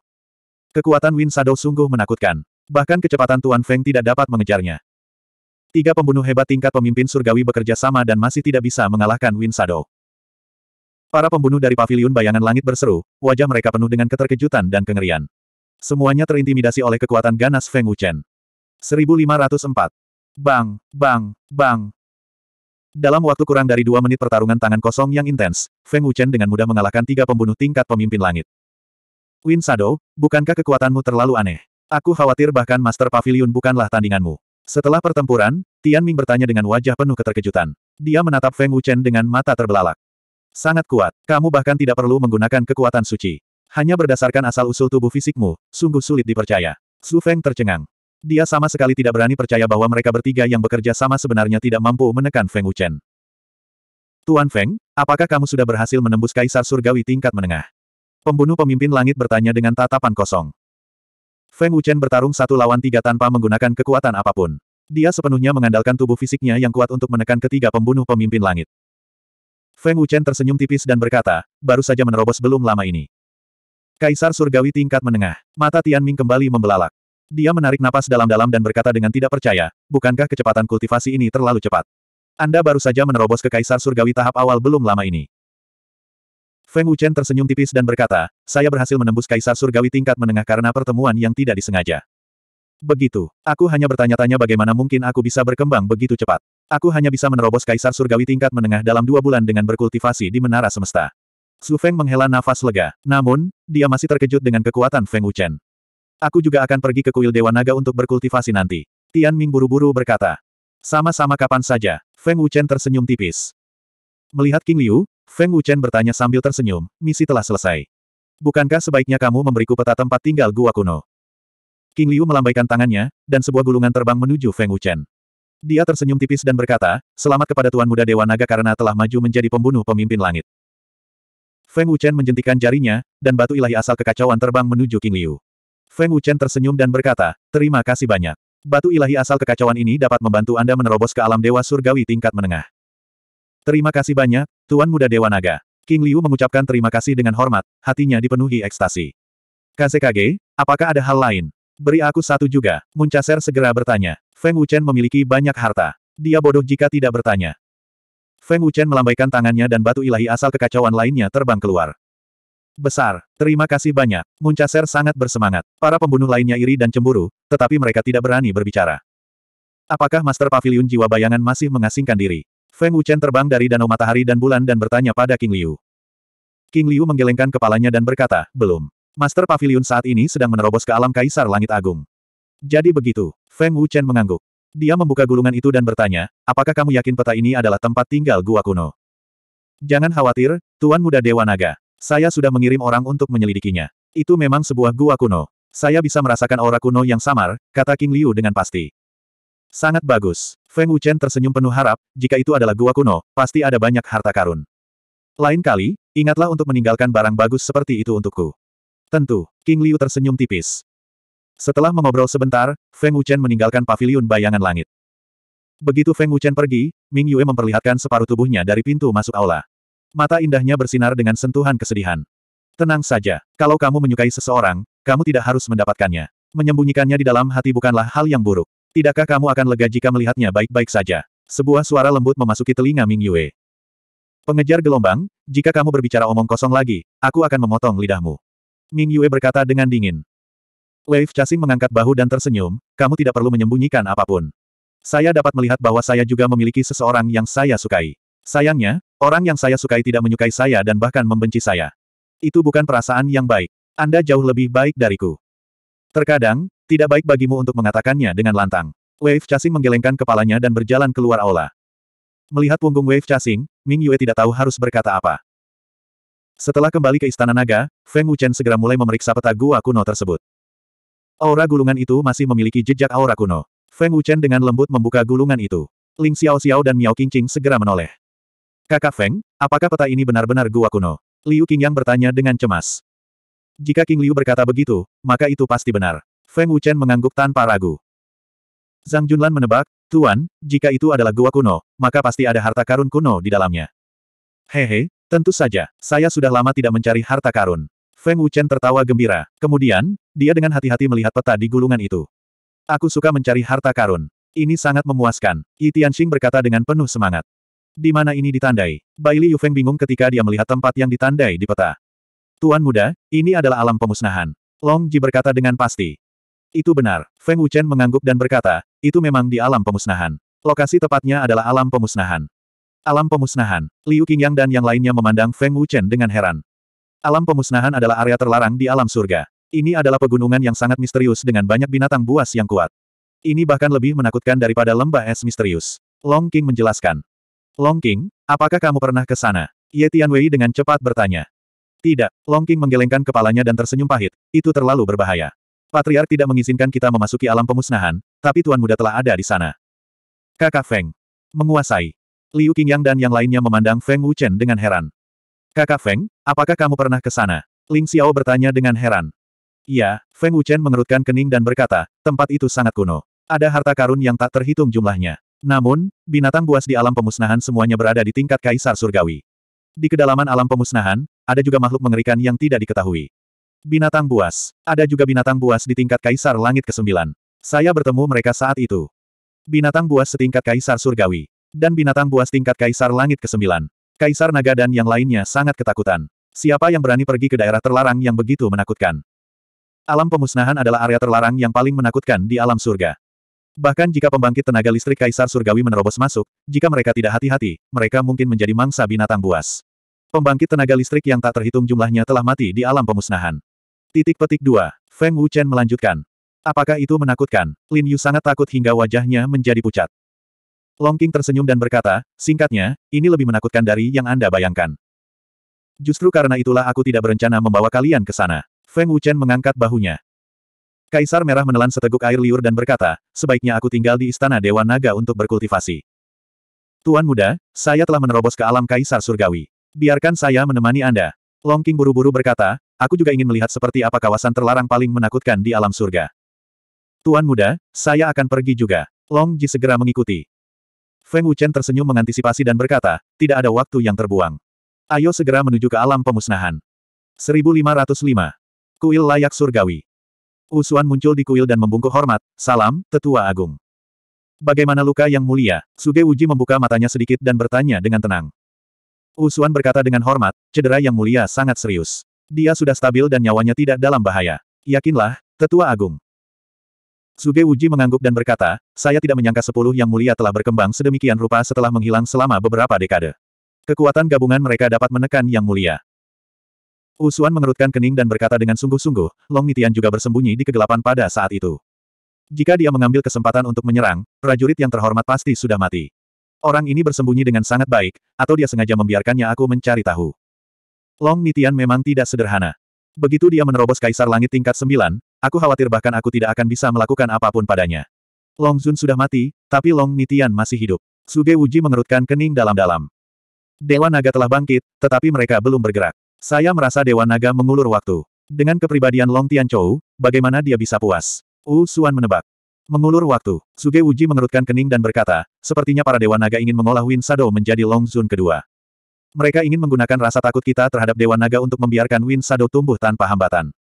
Kekuatan Win Shadow sungguh menakutkan. Bahkan kecepatan Tuan Feng tidak dapat mengejarnya. Tiga pembunuh hebat tingkat pemimpin surgawi bekerja sama dan masih tidak bisa mengalahkan Win Shadow. Para pembunuh dari Paviliun bayangan langit berseru, wajah mereka penuh dengan keterkejutan dan kengerian. Semuanya terintimidasi oleh kekuatan ganas Feng Wuchen. 1504. Bang, bang, bang, dalam waktu kurang dari dua menit pertarungan tangan kosong yang intens, Feng Wuchen dengan mudah mengalahkan tiga pembunuh tingkat pemimpin langit. Win Shadow, bukankah kekuatanmu terlalu aneh? Aku khawatir bahkan Master Pavilion bukanlah tandinganmu. Setelah pertempuran, Tian Ming bertanya dengan wajah penuh keterkejutan. Dia menatap Feng Wuchen dengan mata terbelalak. Sangat kuat, kamu bahkan tidak perlu menggunakan kekuatan suci. Hanya berdasarkan asal-usul tubuh fisikmu, sungguh sulit dipercaya. Su Feng tercengang. Dia sama sekali tidak berani percaya bahwa mereka bertiga yang bekerja sama sebenarnya tidak mampu menekan Feng Wuchen. Tuan Feng, apakah kamu sudah berhasil menembus Kaisar Surgawi tingkat menengah? Pembunuh pemimpin langit bertanya dengan tatapan kosong. Feng Wuchen bertarung satu lawan tiga tanpa menggunakan kekuatan apapun. Dia sepenuhnya mengandalkan tubuh fisiknya yang kuat untuk menekan ketiga pembunuh pemimpin langit. Feng Wuchen tersenyum tipis dan berkata, baru saja menerobos belum lama ini. Kaisar Surgawi tingkat menengah, mata Tianming kembali membelalak. Dia menarik napas dalam-dalam dan berkata dengan tidak percaya, bukankah kecepatan kultivasi ini terlalu cepat? Anda baru saja menerobos ke Kaisar Surgawi tahap awal belum lama ini. Feng Wuchen tersenyum tipis dan berkata, saya berhasil menembus Kaisar Surgawi tingkat menengah karena pertemuan yang tidak disengaja. Begitu. Aku hanya bertanya-tanya bagaimana mungkin aku bisa berkembang begitu cepat. Aku hanya bisa menerobos Kaisar Surgawi tingkat menengah dalam dua bulan dengan berkultivasi di Menara Semesta. Su Feng menghela nafas lega. Namun, dia masih terkejut dengan kekuatan Feng Wuchen. Aku juga akan pergi ke kuil Dewa Naga untuk berkultivasi nanti. Tian Ming buru-buru berkata. Sama-sama kapan saja, Feng Wuchen tersenyum tipis. Melihat King Liu, Feng Wuchen bertanya sambil tersenyum, misi telah selesai. Bukankah sebaiknya kamu memberiku peta tempat tinggal gua kuno? King Liu melambaikan tangannya, dan sebuah gulungan terbang menuju Feng Wuchen. Dia tersenyum tipis dan berkata, selamat kepada Tuan Muda Dewa Naga karena telah maju menjadi pembunuh pemimpin langit. Feng Wuchen menjentikan jarinya, dan batu ilahi asal kekacauan terbang menuju King Liu. Feng Wuchen tersenyum dan berkata, terima kasih banyak. Batu ilahi asal kekacauan ini dapat membantu Anda menerobos ke alam dewa surgawi tingkat menengah. Terima kasih banyak, Tuan Muda Dewa Naga. King Liu mengucapkan terima kasih dengan hormat, hatinya dipenuhi ekstasi. KCKG, apakah ada hal lain? Beri aku satu juga, Muncaser segera bertanya. Feng Wuchen memiliki banyak harta. Dia bodoh jika tidak bertanya. Feng Wuchen melambaikan tangannya dan batu ilahi asal kekacauan lainnya terbang keluar. Besar. Terima kasih banyak. Muncaser sangat bersemangat. Para pembunuh lainnya iri dan cemburu, tetapi mereka tidak berani berbicara. Apakah Master pavilion Jiwa Bayangan masih mengasingkan diri? Feng Wuchen terbang dari Danau Matahari dan Bulan dan bertanya pada King Liu. King Liu menggelengkan kepalanya dan berkata, belum. Master pavilion saat ini sedang menerobos ke alam Kaisar Langit Agung. Jadi begitu, Feng Wuchen mengangguk. Dia membuka gulungan itu dan bertanya, apakah kamu yakin peta ini adalah tempat tinggal gua kuno? Jangan khawatir, Tuan Muda Dewa Naga. Saya sudah mengirim orang untuk menyelidikinya. Itu memang sebuah gua kuno. Saya bisa merasakan aura kuno yang samar, kata King Liu dengan pasti. Sangat bagus. Feng Wuchen tersenyum penuh harap, jika itu adalah gua kuno, pasti ada banyak harta karun. Lain kali, ingatlah untuk meninggalkan barang bagus seperti itu untukku. Tentu, King Liu tersenyum tipis. Setelah mengobrol sebentar, Feng Wuchen meninggalkan pavilion bayangan langit. Begitu Feng Wuchen pergi, Ming Yue memperlihatkan separuh tubuhnya dari pintu masuk aula. Mata indahnya bersinar dengan sentuhan kesedihan. Tenang saja, kalau kamu menyukai seseorang, kamu tidak harus mendapatkannya. Menyembunyikannya di dalam hati bukanlah hal yang buruk. Tidakkah kamu akan lega jika melihatnya baik-baik saja? Sebuah suara lembut memasuki telinga Ming Yue. Pengejar gelombang, jika kamu berbicara omong kosong lagi, aku akan memotong lidahmu. Ming Yue berkata dengan dingin. Wave Chasing mengangkat bahu dan tersenyum, kamu tidak perlu menyembunyikan apapun. Saya dapat melihat bahwa saya juga memiliki seseorang yang saya sukai. Sayangnya, orang yang saya sukai tidak menyukai saya dan bahkan membenci saya. Itu bukan perasaan yang baik. Anda jauh lebih baik dariku. Terkadang, tidak baik bagimu untuk mengatakannya dengan lantang. Wave Chasing menggelengkan kepalanya dan berjalan keluar aula. Melihat punggung Wave Chasing, Ming Yue tidak tahu harus berkata apa. Setelah kembali ke Istana Naga, Feng Wuchen segera mulai memeriksa peta gua kuno tersebut. Aura gulungan itu masih memiliki jejak aura kuno. Feng Wuchen dengan lembut membuka gulungan itu. Ling Xiao Xiao dan Miao Qingqing segera menoleh. Kakak Feng, apakah peta ini benar-benar gua kuno? Liu Qingyang bertanya dengan cemas. Jika King Liu berkata begitu, maka itu pasti benar. Feng Wuchen mengangguk tanpa ragu. Zhang Junlan menebak, Tuan, jika itu adalah gua kuno, maka pasti ada harta karun kuno di dalamnya. Hehe, tentu saja, saya sudah lama tidak mencari harta karun. Feng Wuchen tertawa gembira. Kemudian, dia dengan hati-hati melihat peta di gulungan itu. Aku suka mencari harta karun. Ini sangat memuaskan. Yi Tianxing berkata dengan penuh semangat. Di mana ini ditandai? Bai Li Yufeng bingung ketika dia melihat tempat yang ditandai di peta. Tuan muda, ini adalah alam pemusnahan. Long Ji berkata dengan pasti. Itu benar. Feng Wuchen mengangguk dan berkata, itu memang di alam pemusnahan. Lokasi tepatnya adalah alam pemusnahan. Alam pemusnahan. Liu Qingyang dan yang lainnya memandang Feng Wuchen dengan heran. Alam pemusnahan adalah area terlarang di alam surga. Ini adalah pegunungan yang sangat misterius dengan banyak binatang buas yang kuat. Ini bahkan lebih menakutkan daripada lembah es misterius. Long King menjelaskan. Long King, apakah kamu pernah ke sana? Ye Tianwei dengan cepat bertanya. Tidak, Long King menggelengkan kepalanya dan tersenyum pahit, itu terlalu berbahaya. Patriark tidak mengizinkan kita memasuki alam pemusnahan, tapi Tuan Muda telah ada di sana. Kakak Feng. Menguasai. Liu Qingyang dan yang lainnya memandang Feng Wuchen dengan heran. Kakak Feng, apakah kamu pernah ke sana? Ling Xiao bertanya dengan heran. Iya, Feng Wuchen mengerutkan kening dan berkata, tempat itu sangat kuno. Ada harta karun yang tak terhitung jumlahnya. Namun, binatang buas di alam pemusnahan semuanya berada di tingkat kaisar surgawi. Di kedalaman alam pemusnahan, ada juga makhluk mengerikan yang tidak diketahui. Binatang buas. Ada juga binatang buas di tingkat kaisar langit ke-9. Saya bertemu mereka saat itu. Binatang buas setingkat kaisar surgawi. Dan binatang buas tingkat kaisar langit ke-9. Kaisar naga dan yang lainnya sangat ketakutan. Siapa yang berani pergi ke daerah terlarang yang begitu menakutkan? Alam pemusnahan adalah area terlarang yang paling menakutkan di alam surga. Bahkan jika pembangkit tenaga listrik Kaisar Surgawi menerobos masuk, jika mereka tidak hati-hati, mereka mungkin menjadi mangsa binatang buas. Pembangkit tenaga listrik yang tak terhitung jumlahnya telah mati di alam pemusnahan. Titik petik 2. Feng Wuchen melanjutkan. Apakah itu menakutkan? Lin Yu sangat takut hingga wajahnya menjadi pucat. Long King tersenyum dan berkata, singkatnya, ini lebih menakutkan dari yang Anda bayangkan. Justru karena itulah aku tidak berencana membawa kalian ke sana. Feng Wuchen mengangkat bahunya. Kaisar Merah menelan seteguk air liur dan berkata, sebaiknya aku tinggal di Istana Dewa Naga untuk berkultivasi. Tuan muda, saya telah menerobos ke alam Kaisar Surgawi. Biarkan saya menemani Anda. Long King buru-buru berkata, aku juga ingin melihat seperti apa kawasan terlarang paling menakutkan di alam surga. Tuan muda, saya akan pergi juga. Long Ji segera mengikuti. Feng Wuchen tersenyum mengantisipasi dan berkata, tidak ada waktu yang terbuang. Ayo segera menuju ke alam pemusnahan. 1505. Kuil layak surgawi. Usuan muncul di kuil dan membungkuk hormat, salam, tetua agung. Bagaimana luka yang mulia? Suge Uji membuka matanya sedikit dan bertanya dengan tenang. Usuan berkata dengan hormat, cedera yang mulia sangat serius. Dia sudah stabil dan nyawanya tidak dalam bahaya. Yakinlah, tetua agung. Suge Uji mengangguk dan berkata, saya tidak menyangka sepuluh yang mulia telah berkembang sedemikian rupa setelah menghilang selama beberapa dekade. Kekuatan gabungan mereka dapat menekan yang mulia. Usuan mengerutkan kening dan berkata dengan sungguh-sungguh, Long Nitian juga bersembunyi di kegelapan pada saat itu. Jika dia mengambil kesempatan untuk menyerang, prajurit yang terhormat pasti sudah mati. Orang ini bersembunyi dengan sangat baik, atau dia sengaja membiarkannya aku mencari tahu. Long Nitian memang tidak sederhana. Begitu dia menerobos Kaisar Langit tingkat sembilan, aku khawatir bahkan aku tidak akan bisa melakukan apapun padanya. Long Zun sudah mati, tapi Long Nitian masih hidup. Suge Wuji mengerutkan kening dalam-dalam. Dewa Naga telah bangkit, tetapi mereka belum bergerak. Saya merasa Dewa Naga mengulur waktu. Dengan kepribadian Long Tian Tianchou, bagaimana dia bisa puas? Wu Xuan menebak. Mengulur waktu, Suge Wuji mengerutkan kening dan berkata, sepertinya para Dewa Naga ingin mengolah Win Shadow menjadi Long Zun kedua. Mereka ingin menggunakan rasa takut kita terhadap Dewa Naga untuk membiarkan Win Shadow tumbuh tanpa hambatan.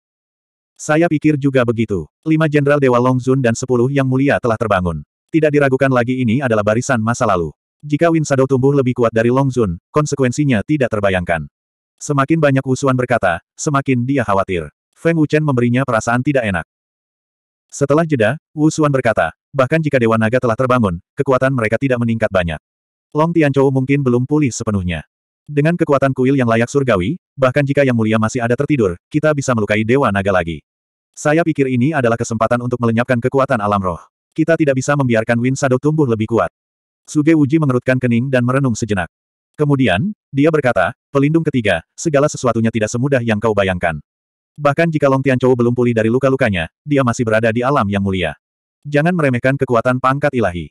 Saya pikir juga begitu. Lima Jenderal Dewa Long Zun dan sepuluh yang mulia telah terbangun. Tidak diragukan lagi ini adalah barisan masa lalu. Jika Win Shadow tumbuh lebih kuat dari Long Zun, konsekuensinya tidak terbayangkan. Semakin banyak Usuan berkata, semakin dia khawatir. Feng Wuchen memberinya perasaan tidak enak. Setelah jeda, Usuan berkata, bahkan jika Dewa Naga telah terbangun, kekuatan mereka tidak meningkat banyak. Long Tianchou mungkin belum pulih sepenuhnya. Dengan kekuatan kuil yang layak surgawi, bahkan jika Yang Mulia masih ada tertidur, kita bisa melukai Dewa Naga lagi. Saya pikir ini adalah kesempatan untuk melenyapkan kekuatan alam roh. Kita tidak bisa membiarkan Win Sado tumbuh lebih kuat. Suge Wuji mengerutkan kening dan merenung sejenak. Kemudian, dia berkata, pelindung ketiga, segala sesuatunya tidak semudah yang kau bayangkan. Bahkan jika Long Tianchou belum pulih dari luka-lukanya, dia masih berada di alam yang mulia. Jangan meremehkan kekuatan pangkat ilahi.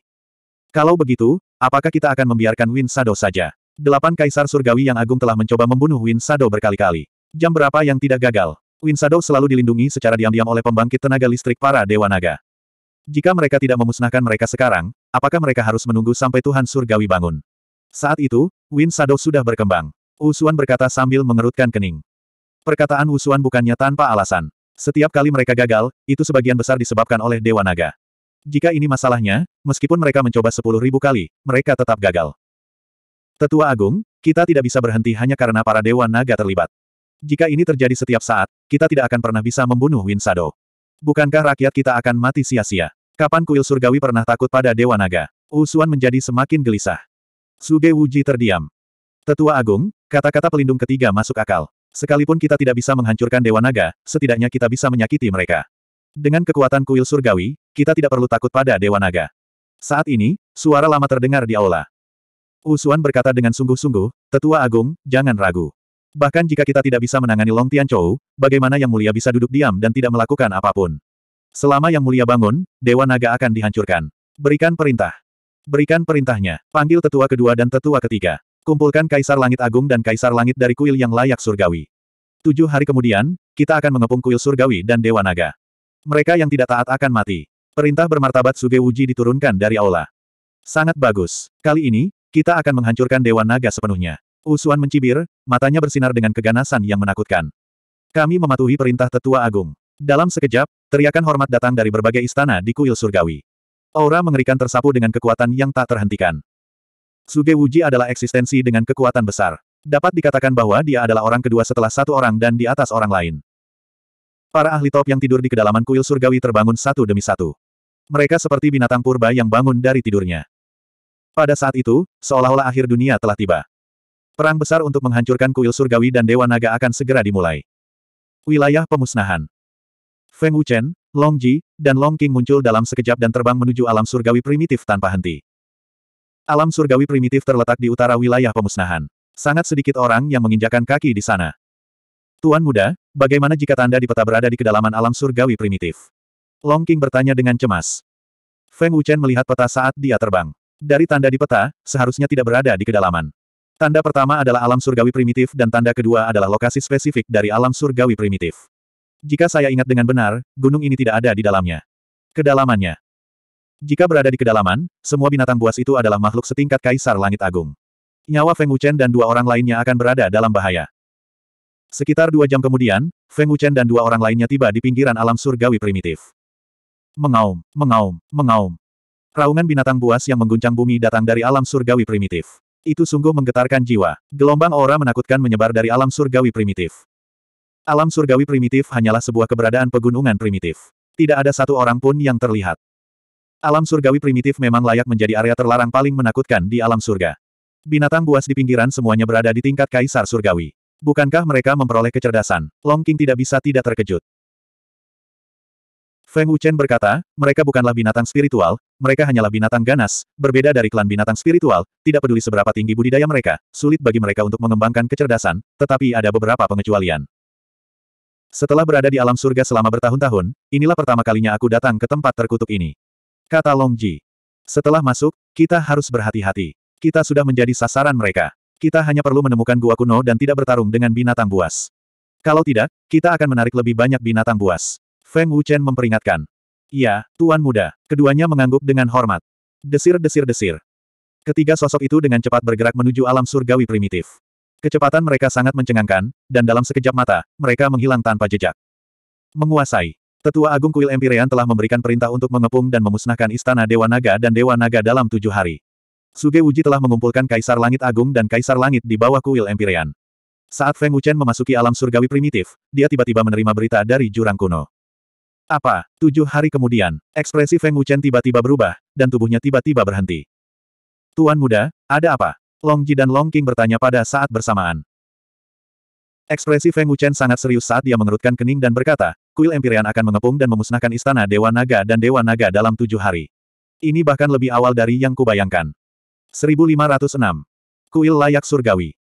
Kalau begitu, apakah kita akan membiarkan Win Sado saja? Delapan kaisar surgawi yang agung telah mencoba membunuh Win Sado berkali-kali. Jam berapa yang tidak gagal? Win Sado selalu dilindungi secara diam-diam oleh pembangkit tenaga listrik para Dewa Naga. Jika mereka tidak memusnahkan mereka sekarang, apakah mereka harus menunggu sampai Tuhan Surgawi bangun? Saat itu, Win Sado sudah berkembang. Usuan berkata sambil mengerutkan kening. Perkataan Usuan bukannya tanpa alasan. Setiap kali mereka gagal, itu sebagian besar disebabkan oleh Dewa Naga. Jika ini masalahnya, meskipun mereka mencoba sepuluh ribu kali, mereka tetap gagal. Tetua Agung, kita tidak bisa berhenti hanya karena para Dewa Naga terlibat. Jika ini terjadi setiap saat, kita tidak akan pernah bisa membunuh Win Sado. Bukankah rakyat kita akan mati sia-sia? Kapan kuil surgawi pernah takut pada Dewa Naga? Usuan menjadi semakin gelisah. Suge Wuji terdiam. Tetua Agung, kata-kata pelindung ketiga masuk akal. Sekalipun kita tidak bisa menghancurkan Dewa Naga, setidaknya kita bisa menyakiti mereka. Dengan kekuatan kuil surgawi, kita tidak perlu takut pada Dewa Naga. Saat ini, suara lama terdengar di aula. Usuan berkata dengan sungguh-sungguh, Tetua Agung, jangan ragu. Bahkan jika kita tidak bisa menangani Long Tian Chou, bagaimana Yang Mulia bisa duduk diam dan tidak melakukan apapun? Selama Yang Mulia bangun, Dewa Naga akan dihancurkan. Berikan perintah. Berikan perintahnya, panggil tetua kedua dan tetua ketiga. Kumpulkan Kaisar Langit Agung dan Kaisar Langit dari kuil yang layak surgawi. Tujuh hari kemudian, kita akan mengepung kuil surgawi dan Dewa Naga. Mereka yang tidak taat akan mati. Perintah bermartabat Suge Wuji diturunkan dari aula. Sangat bagus. Kali ini, kita akan menghancurkan Dewa Naga sepenuhnya. Usuan mencibir, matanya bersinar dengan keganasan yang menakutkan. Kami mematuhi perintah Tetua Agung. Dalam sekejap, teriakan hormat datang dari berbagai istana di kuil surgawi. Aura mengerikan tersapu dengan kekuatan yang tak terhentikan. Suge Wuji adalah eksistensi dengan kekuatan besar. Dapat dikatakan bahwa dia adalah orang kedua setelah satu orang dan di atas orang lain. Para ahli top yang tidur di kedalaman kuil surgawi terbangun satu demi satu. Mereka seperti binatang purba yang bangun dari tidurnya. Pada saat itu, seolah-olah akhir dunia telah tiba. Perang besar untuk menghancurkan kuil surgawi dan Dewa Naga akan segera dimulai. Wilayah pemusnahan. Feng Wuchen, Long Ji, dan Long King muncul dalam sekejap dan terbang menuju alam surgawi primitif tanpa henti. Alam surgawi primitif terletak di utara wilayah pemusnahan. Sangat sedikit orang yang menginjakan kaki di sana. Tuan muda, bagaimana jika tanda di peta berada di kedalaman alam surgawi primitif? Long King bertanya dengan cemas. Feng Wuchen melihat peta saat dia terbang. Dari tanda di peta, seharusnya tidak berada di kedalaman. Tanda pertama adalah alam surgawi primitif dan tanda kedua adalah lokasi spesifik dari alam surgawi primitif. Jika saya ingat dengan benar, gunung ini tidak ada di dalamnya. Kedalamannya. Jika berada di kedalaman, semua binatang buas itu adalah makhluk setingkat kaisar langit agung. Nyawa Feng Wuchen dan dua orang lainnya akan berada dalam bahaya. Sekitar dua jam kemudian, Feng Wuchen dan dua orang lainnya tiba di pinggiran alam surgawi primitif. Mengaum, mengaum, mengaum. Raungan binatang buas yang mengguncang bumi datang dari alam surgawi primitif. Itu sungguh menggetarkan jiwa. Gelombang aura menakutkan menyebar dari alam surgawi primitif. Alam surgawi primitif hanyalah sebuah keberadaan pegunungan primitif. Tidak ada satu orang pun yang terlihat. Alam surgawi primitif memang layak menjadi area terlarang paling menakutkan di alam surga. Binatang buas di pinggiran semuanya berada di tingkat kaisar surgawi. Bukankah mereka memperoleh kecerdasan? Long King tidak bisa tidak terkejut. Feng Wuchen berkata, mereka bukanlah binatang spiritual, mereka hanyalah binatang ganas, berbeda dari klan binatang spiritual, tidak peduli seberapa tinggi budidaya mereka, sulit bagi mereka untuk mengembangkan kecerdasan, tetapi ada beberapa pengecualian. Setelah berada di alam surga selama bertahun-tahun, inilah pertama kalinya aku datang ke tempat terkutuk ini. Kata Long Ji. Setelah masuk, kita harus berhati-hati. Kita sudah menjadi sasaran mereka. Kita hanya perlu menemukan gua kuno dan tidak bertarung dengan binatang buas. Kalau tidak, kita akan menarik lebih banyak binatang buas. Feng Wuchen memperingatkan. Ya, Tuan Muda. Keduanya mengangguk dengan hormat. Desir-desir-desir. Ketiga sosok itu dengan cepat bergerak menuju alam surgawi primitif. Kecepatan mereka sangat mencengangkan, dan dalam sekejap mata, mereka menghilang tanpa jejak. Menguasai. Tetua Agung Kuil Empyrean telah memberikan perintah untuk mengepung dan memusnahkan Istana Dewa Naga dan Dewa Naga dalam tujuh hari. Suge Wuji telah mengumpulkan Kaisar Langit Agung dan Kaisar Langit di bawah Kuil Empyrean. Saat Feng Wuchen memasuki alam surgawi primitif, dia tiba-tiba menerima berita dari jurang kuno. Apa? Tujuh hari kemudian, ekspresi Feng Wuchen tiba-tiba berubah, dan tubuhnya tiba-tiba berhenti. Tuan muda, ada apa? Long Ji dan Long King bertanya pada saat bersamaan. Ekspresi Feng Wuchen sangat serius saat dia mengerutkan kening dan berkata, kuil Empyrean akan mengepung dan memusnahkan istana Dewa Naga dan Dewa Naga dalam tujuh hari. Ini bahkan lebih awal dari yang kubayangkan. 1506. Kuil layak surgawi.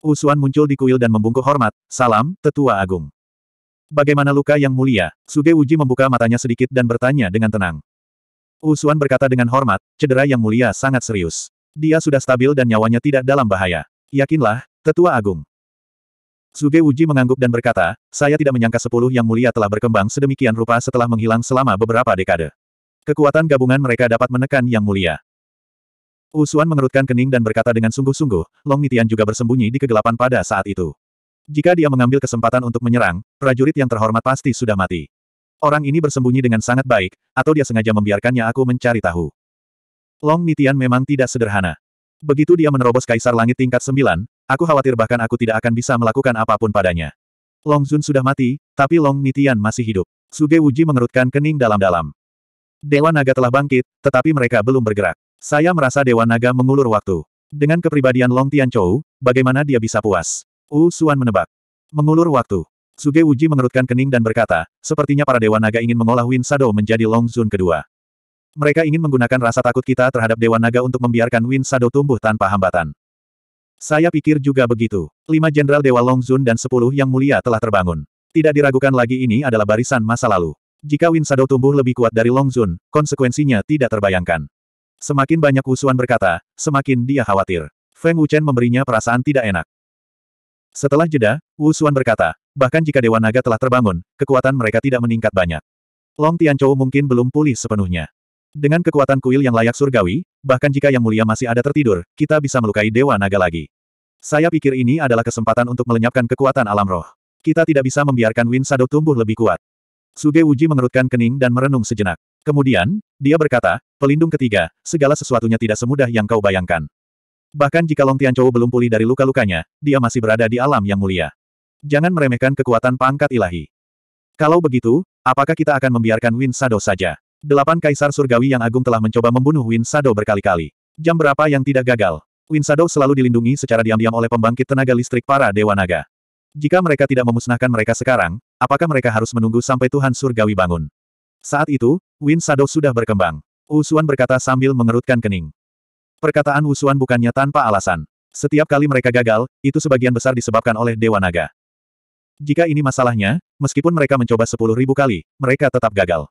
Usuan muncul di kuil dan membungkuk hormat, salam, tetua agung. Bagaimana luka yang mulia? Suge Wuji membuka matanya sedikit dan bertanya dengan tenang. Usuan berkata dengan hormat, cedera yang mulia sangat serius. Dia sudah stabil dan nyawanya tidak dalam bahaya. Yakinlah, Tetua Agung. Suge Uji mengangguk dan berkata, saya tidak menyangka sepuluh yang mulia telah berkembang sedemikian rupa setelah menghilang selama beberapa dekade. Kekuatan gabungan mereka dapat menekan yang mulia. Usuan mengerutkan kening dan berkata dengan sungguh-sungguh, Long Nitian juga bersembunyi di kegelapan pada saat itu. Jika dia mengambil kesempatan untuk menyerang, prajurit yang terhormat pasti sudah mati. Orang ini bersembunyi dengan sangat baik, atau dia sengaja membiarkannya aku mencari tahu. Long Nitian memang tidak sederhana. Begitu dia menerobos Kaisar Langit tingkat 9, aku khawatir bahkan aku tidak akan bisa melakukan apapun padanya. Long Zun sudah mati, tapi Long Nitian masih hidup. Suge Wuji mengerutkan kening dalam-dalam. Dewa Naga telah bangkit, tetapi mereka belum bergerak. Saya merasa Dewa Naga mengulur waktu. Dengan kepribadian Long Tian Tianchou, bagaimana dia bisa puas? Wu Suan menebak. Mengulur waktu. Suge Wuji mengerutkan kening dan berkata, sepertinya para Dewa Naga ingin mengolah Win Sado menjadi Long Zun kedua. Mereka ingin menggunakan rasa takut kita terhadap Dewa Naga untuk membiarkan Win Shadow tumbuh tanpa hambatan. Saya pikir juga begitu. Lima Jenderal Dewa Longzun dan sepuluh Yang Mulia telah terbangun. Tidak diragukan lagi ini adalah barisan masa lalu. Jika Win Shadow tumbuh lebih kuat dari Longzun, konsekuensinya tidak terbayangkan. Semakin banyak usuan berkata, semakin dia khawatir. Feng Wuchen memberinya perasaan tidak enak. Setelah jeda, Wusuan berkata, bahkan jika Dewa Naga telah terbangun, kekuatan mereka tidak meningkat banyak. Long Tianchou mungkin belum pulih sepenuhnya. Dengan kekuatan kuil yang layak surgawi, bahkan jika Yang Mulia masih ada tertidur, kita bisa melukai Dewa Naga lagi. Saya pikir ini adalah kesempatan untuk melenyapkan kekuatan alam roh. Kita tidak bisa membiarkan Win Sado tumbuh lebih kuat. Suge Wuji mengerutkan kening dan merenung sejenak. Kemudian, dia berkata, pelindung ketiga, segala sesuatunya tidak semudah yang kau bayangkan. Bahkan jika Long Tianchou belum pulih dari luka-lukanya, dia masih berada di alam yang mulia. Jangan meremehkan kekuatan pangkat ilahi. Kalau begitu, apakah kita akan membiarkan Win Sado saja? Delapan kaisar surgawi yang agung telah mencoba membunuh Win Sado berkali-kali. Jam berapa yang tidak gagal? Win Sado selalu dilindungi secara diam-diam oleh pembangkit tenaga listrik para Dewa Naga. Jika mereka tidak memusnahkan mereka sekarang, apakah mereka harus menunggu sampai Tuhan Surgawi bangun? Saat itu, Win Sado sudah berkembang. Usuan berkata sambil mengerutkan kening. Perkataan Usuan bukannya tanpa alasan. Setiap kali mereka gagal, itu sebagian besar disebabkan oleh Dewa Naga. Jika ini masalahnya, meskipun mereka mencoba sepuluh ribu kali, mereka tetap gagal.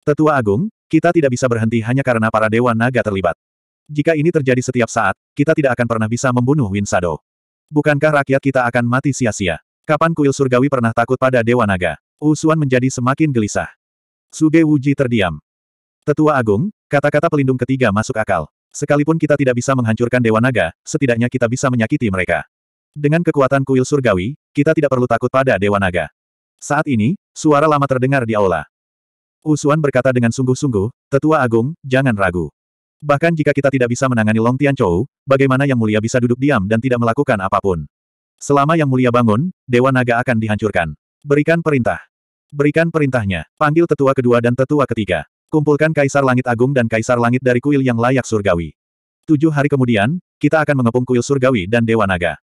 Tetua Agung, kita tidak bisa berhenti hanya karena para Dewa Naga terlibat. Jika ini terjadi setiap saat, kita tidak akan pernah bisa membunuh Win Bukankah rakyat kita akan mati sia-sia? Kapan kuil surgawi pernah takut pada Dewa Naga? Usuan menjadi semakin gelisah. Suge Wuji terdiam. Tetua Agung, kata-kata pelindung ketiga masuk akal. Sekalipun kita tidak bisa menghancurkan Dewa Naga, setidaknya kita bisa menyakiti mereka. Dengan kekuatan kuil surgawi, kita tidak perlu takut pada Dewa Naga. Saat ini, suara lama terdengar di aula. Usuan berkata dengan sungguh-sungguh, Tetua Agung, jangan ragu. Bahkan jika kita tidak bisa menangani Long Tian Chou, bagaimana Yang Mulia bisa duduk diam dan tidak melakukan apapun? Selama Yang Mulia bangun, Dewa Naga akan dihancurkan. Berikan perintah. Berikan perintahnya. Panggil tetua kedua dan tetua ketiga. Kumpulkan Kaisar Langit Agung dan Kaisar Langit dari kuil yang layak surgawi. Tujuh hari kemudian, kita akan mengepung kuil surgawi dan Dewa Naga.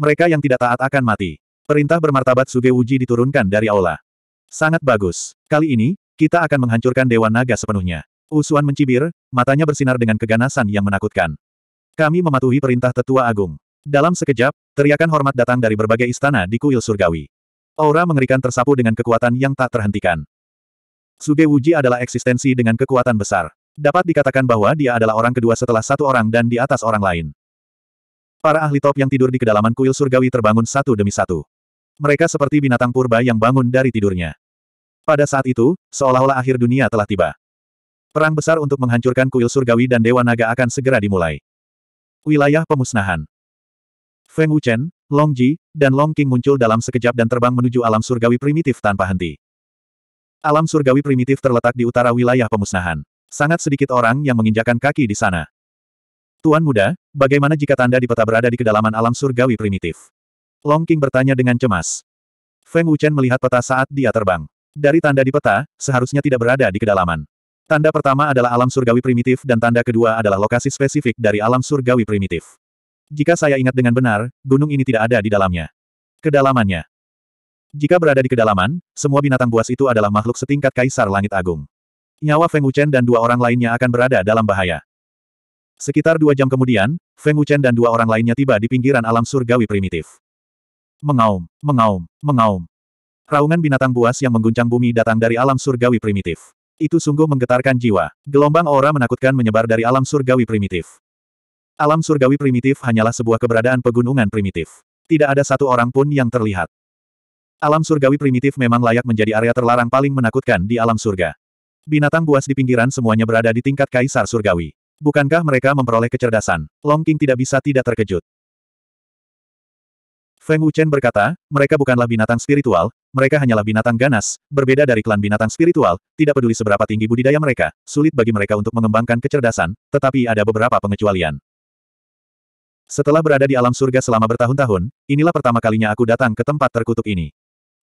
Mereka yang tidak taat akan mati. Perintah bermartabat Suge Wuji diturunkan dari aula. Sangat bagus. Kali ini, kita akan menghancurkan Dewa Naga sepenuhnya. Usuan mencibir, matanya bersinar dengan keganasan yang menakutkan. Kami mematuhi perintah tetua agung. Dalam sekejap, teriakan hormat datang dari berbagai istana di kuil surgawi. Aura mengerikan tersapu dengan kekuatan yang tak terhentikan. Suge Wuji adalah eksistensi dengan kekuatan besar. Dapat dikatakan bahwa dia adalah orang kedua setelah satu orang dan di atas orang lain. Para ahli top yang tidur di kedalaman kuil surgawi terbangun satu demi satu. Mereka seperti binatang purba yang bangun dari tidurnya. Pada saat itu, seolah-olah akhir dunia telah tiba. Perang besar untuk menghancurkan kuil surgawi dan Dewa Naga akan segera dimulai. Wilayah pemusnahan Feng Wuchen, Long Ji, dan Long King muncul dalam sekejap dan terbang menuju alam surgawi primitif tanpa henti. Alam surgawi primitif terletak di utara wilayah pemusnahan. Sangat sedikit orang yang menginjakan kaki di sana. Tuan muda, bagaimana jika tanda di peta berada di kedalaman alam surgawi primitif? Long King bertanya dengan cemas. Feng Wuchen melihat peta saat dia terbang. Dari tanda di peta, seharusnya tidak berada di kedalaman. Tanda pertama adalah alam surgawi primitif dan tanda kedua adalah lokasi spesifik dari alam surgawi primitif. Jika saya ingat dengan benar, gunung ini tidak ada di dalamnya. Kedalamannya. Jika berada di kedalaman, semua binatang buas itu adalah makhluk setingkat kaisar langit agung. Nyawa Feng Wuchen dan dua orang lainnya akan berada dalam bahaya. Sekitar dua jam kemudian, Feng Wuchen dan dua orang lainnya tiba di pinggiran alam surgawi primitif. Mengaum, mengaum, mengaum. Raungan binatang buas yang mengguncang bumi datang dari alam surgawi primitif. Itu sungguh menggetarkan jiwa. Gelombang aura menakutkan menyebar dari alam surgawi primitif. Alam surgawi primitif hanyalah sebuah keberadaan pegunungan primitif. Tidak ada satu orang pun yang terlihat. Alam surgawi primitif memang layak menjadi area terlarang paling menakutkan di alam surga. Binatang buas di pinggiran semuanya berada di tingkat kaisar surgawi. Bukankah mereka memperoleh kecerdasan? Long King tidak bisa tidak terkejut. Feng Wuchen berkata, mereka bukanlah binatang spiritual, mereka hanyalah binatang ganas, berbeda dari klan binatang spiritual, tidak peduli seberapa tinggi budidaya mereka, sulit bagi mereka untuk mengembangkan kecerdasan, tetapi ada beberapa pengecualian. Setelah berada di alam surga selama bertahun-tahun, inilah pertama kalinya aku datang ke tempat terkutuk ini.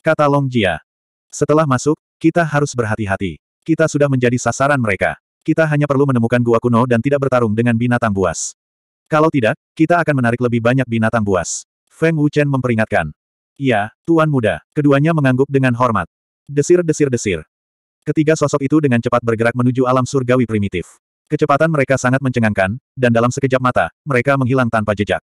Kata Long Jia. Setelah masuk, kita harus berhati-hati. Kita sudah menjadi sasaran mereka. Kita hanya perlu menemukan gua kuno dan tidak bertarung dengan binatang buas. Kalau tidak, kita akan menarik lebih banyak binatang buas. Feng Wuchen memperingatkan. "Ya, Tuan Muda. Keduanya mengangguk dengan hormat. Desir-desir-desir. Ketiga sosok itu dengan cepat bergerak menuju alam surgawi primitif. Kecepatan mereka sangat mencengangkan, dan dalam sekejap mata, mereka menghilang tanpa jejak.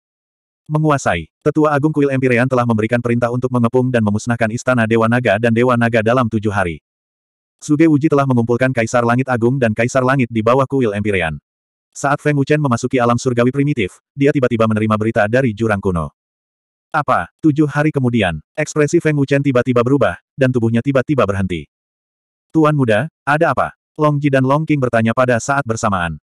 Menguasai, Tetua Agung Kuil Empyrean telah memberikan perintah untuk mengepung dan memusnahkan Istana Dewa Naga dan Dewa Naga dalam tujuh hari. Suge Wuji telah mengumpulkan Kaisar Langit Agung dan Kaisar Langit di bawah Kuil Empyrean. Saat Feng Wuchen memasuki alam surgawi primitif, dia tiba-tiba menerima berita dari jurang kuno. Apa? Tujuh hari kemudian, ekspresi Feng Wuchen tiba-tiba berubah, dan tubuhnya tiba-tiba berhenti. Tuan muda, ada apa? Long Ji dan Long King bertanya pada saat bersamaan.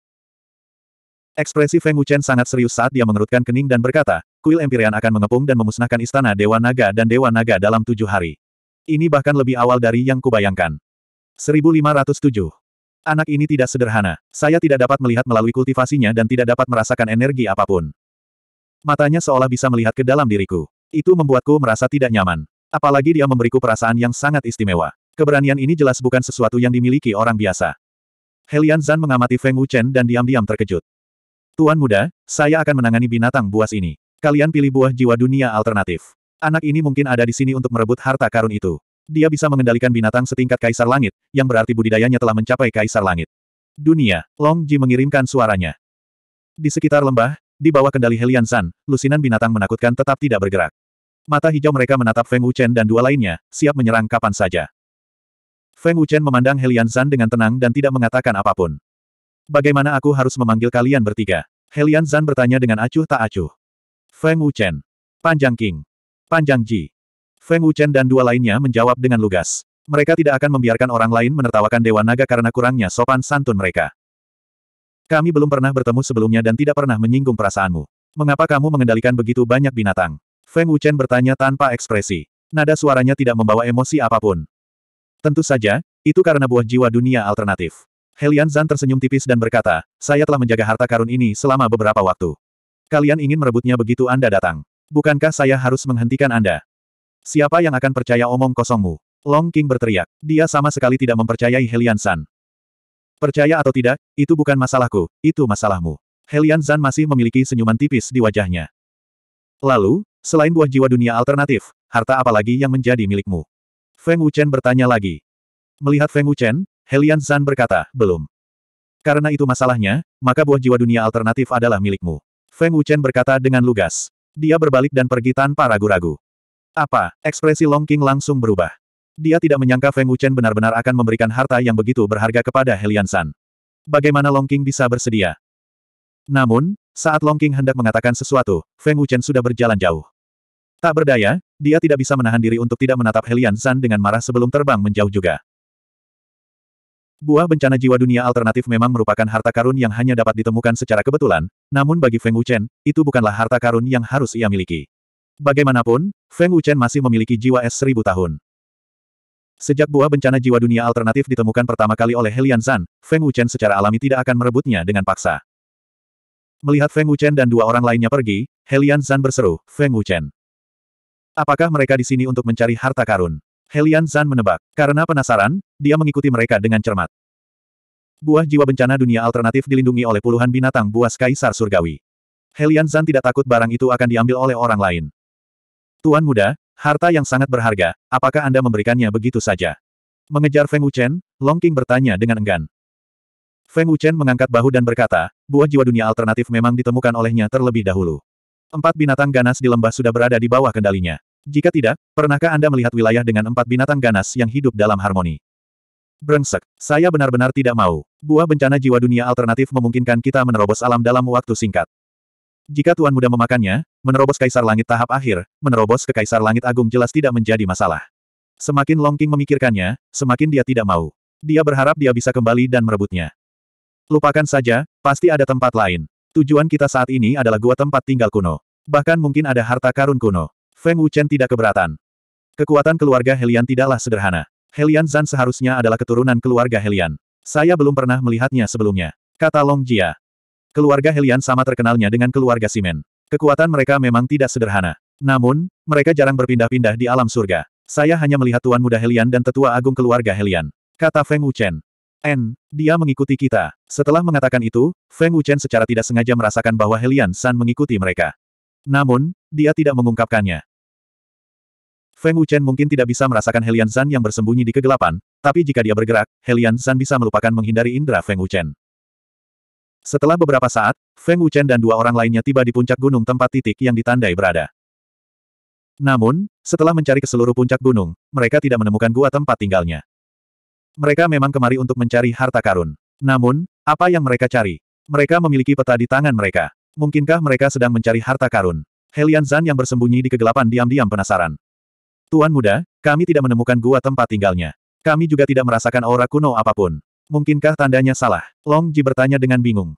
Ekspresi Feng Wuchen sangat serius saat dia mengerutkan kening dan berkata, kuil Empyrean akan mengepung dan memusnahkan istana Dewa Naga dan Dewa Naga dalam tujuh hari. Ini bahkan lebih awal dari yang kubayangkan. 1507. Anak ini tidak sederhana. Saya tidak dapat melihat melalui kultivasinya dan tidak dapat merasakan energi apapun. Matanya seolah bisa melihat ke dalam diriku. Itu membuatku merasa tidak nyaman. Apalagi dia memberiku perasaan yang sangat istimewa. Keberanian ini jelas bukan sesuatu yang dimiliki orang biasa. Helian Zan mengamati Feng Wuchen dan diam-diam terkejut. Tuan muda, saya akan menangani binatang buas ini. Kalian pilih buah jiwa dunia alternatif. Anak ini mungkin ada di sini untuk merebut harta karun itu. Dia bisa mengendalikan binatang setingkat kaisar langit, yang berarti budidayanya telah mencapai kaisar langit. Dunia, Long Ji mengirimkan suaranya. Di sekitar lembah, di bawah kendali Helian San, lusinan binatang menakutkan tetap tidak bergerak. Mata hijau mereka menatap Feng Wuchen dan dua lainnya, siap menyerang kapan saja. Feng Wuchen memandang Helian San dengan tenang dan tidak mengatakan apapun. Bagaimana aku harus memanggil kalian bertiga? Helian Zan bertanya dengan acuh tak acuh. Feng Wuchen. Panjang King. Panjang Ji. Feng Wuchen dan dua lainnya menjawab dengan lugas. Mereka tidak akan membiarkan orang lain menertawakan Dewa Naga karena kurangnya sopan santun mereka. Kami belum pernah bertemu sebelumnya dan tidak pernah menyinggung perasaanmu. Mengapa kamu mengendalikan begitu banyak binatang? Feng Wuchen bertanya tanpa ekspresi. Nada suaranya tidak membawa emosi apapun. Tentu saja, itu karena buah jiwa dunia alternatif. Helian Zan tersenyum tipis dan berkata, saya telah menjaga harta karun ini selama beberapa waktu. Kalian ingin merebutnya begitu Anda datang. Bukankah saya harus menghentikan Anda? Siapa yang akan percaya omong kosongmu? Long King berteriak. Dia sama sekali tidak mempercayai Helian San. Percaya atau tidak, itu bukan masalahku, itu masalahmu. Helian Zan masih memiliki senyuman tipis di wajahnya. Lalu, selain buah jiwa dunia alternatif, harta apa lagi yang menjadi milikmu? Feng Wuchen bertanya lagi. Melihat Feng Wuchen, Helian Zan berkata, belum. Karena itu masalahnya, maka buah jiwa dunia alternatif adalah milikmu. Feng Wuchen berkata dengan lugas. Dia berbalik dan pergi tanpa ragu-ragu. Apa? Ekspresi Long King langsung berubah. Dia tidak menyangka Feng Wuchen benar-benar akan memberikan harta yang begitu berharga kepada Helian San. Bagaimana Long King bisa bersedia? Namun, saat Long King hendak mengatakan sesuatu, Feng Wuchen sudah berjalan jauh. Tak berdaya, dia tidak bisa menahan diri untuk tidak menatap Helian San dengan marah sebelum terbang menjauh juga. Buah bencana jiwa dunia alternatif memang merupakan harta karun yang hanya dapat ditemukan secara kebetulan, namun bagi Feng Wuchen, itu bukanlah harta karun yang harus ia miliki. Bagaimanapun, Feng Wuchen masih memiliki jiwa es seribu tahun. Sejak buah bencana jiwa dunia alternatif ditemukan pertama kali oleh Helian Zan, Feng Wuchen secara alami tidak akan merebutnya dengan paksa. Melihat Feng Wuchen dan dua orang lainnya pergi, Helian Zan berseru, Feng Wuchen. Apakah mereka di sini untuk mencari harta karun? Helian Zan menebak. Karena penasaran, dia mengikuti mereka dengan cermat. Buah jiwa bencana dunia alternatif dilindungi oleh puluhan binatang buas kaisar surgawi. Helian Zan tidak takut barang itu akan diambil oleh orang lain. Tuan muda, Harta yang sangat berharga, apakah Anda memberikannya begitu saja? Mengejar Feng Wuchen, Long King bertanya dengan enggan. Feng Wuchen mengangkat bahu dan berkata, buah jiwa dunia alternatif memang ditemukan olehnya terlebih dahulu. Empat binatang ganas di lembah sudah berada di bawah kendalinya. Jika tidak, pernahkah Anda melihat wilayah dengan empat binatang ganas yang hidup dalam harmoni? Brengsek, saya benar-benar tidak mau. Buah bencana jiwa dunia alternatif memungkinkan kita menerobos alam dalam waktu singkat. Jika Tuan Muda memakannya, menerobos Kaisar Langit tahap akhir, menerobos ke Kaisar Langit Agung jelas tidak menjadi masalah. Semakin Long King memikirkannya, semakin dia tidak mau. Dia berharap dia bisa kembali dan merebutnya. Lupakan saja, pasti ada tempat lain. Tujuan kita saat ini adalah gua tempat tinggal kuno. Bahkan mungkin ada harta karun kuno. Feng Wuchen tidak keberatan. Kekuatan keluarga Helian tidaklah sederhana. Helian Zan seharusnya adalah keturunan keluarga Helian. Saya belum pernah melihatnya sebelumnya. Kata Long Jia. Keluarga Helian sama terkenalnya dengan keluarga Simen. Kekuatan mereka memang tidak sederhana. Namun, mereka jarang berpindah-pindah di alam surga. Saya hanya melihat Tuan Muda Helian dan Tetua Agung keluarga Helian. Kata Feng Wuchen. N, dia mengikuti kita. Setelah mengatakan itu, Feng Wuchen secara tidak sengaja merasakan bahwa Helian San mengikuti mereka. Namun, dia tidak mengungkapkannya. Feng Wuchen mungkin tidak bisa merasakan Helian San yang bersembunyi di kegelapan, tapi jika dia bergerak, Helian San bisa melupakan menghindari indera Feng Wuchen. Setelah beberapa saat, Feng Wuchen dan dua orang lainnya tiba di puncak gunung tempat titik yang ditandai berada. Namun, setelah mencari ke seluruh puncak gunung, mereka tidak menemukan gua tempat tinggalnya. Mereka memang kemari untuk mencari harta karun. Namun, apa yang mereka cari? Mereka memiliki peta di tangan mereka. Mungkinkah mereka sedang mencari harta karun? Helian Zan yang bersembunyi di kegelapan diam-diam penasaran. Tuan muda, kami tidak menemukan gua tempat tinggalnya. Kami juga tidak merasakan aura kuno apapun. Mungkinkah tandanya salah? Long Ji bertanya dengan bingung.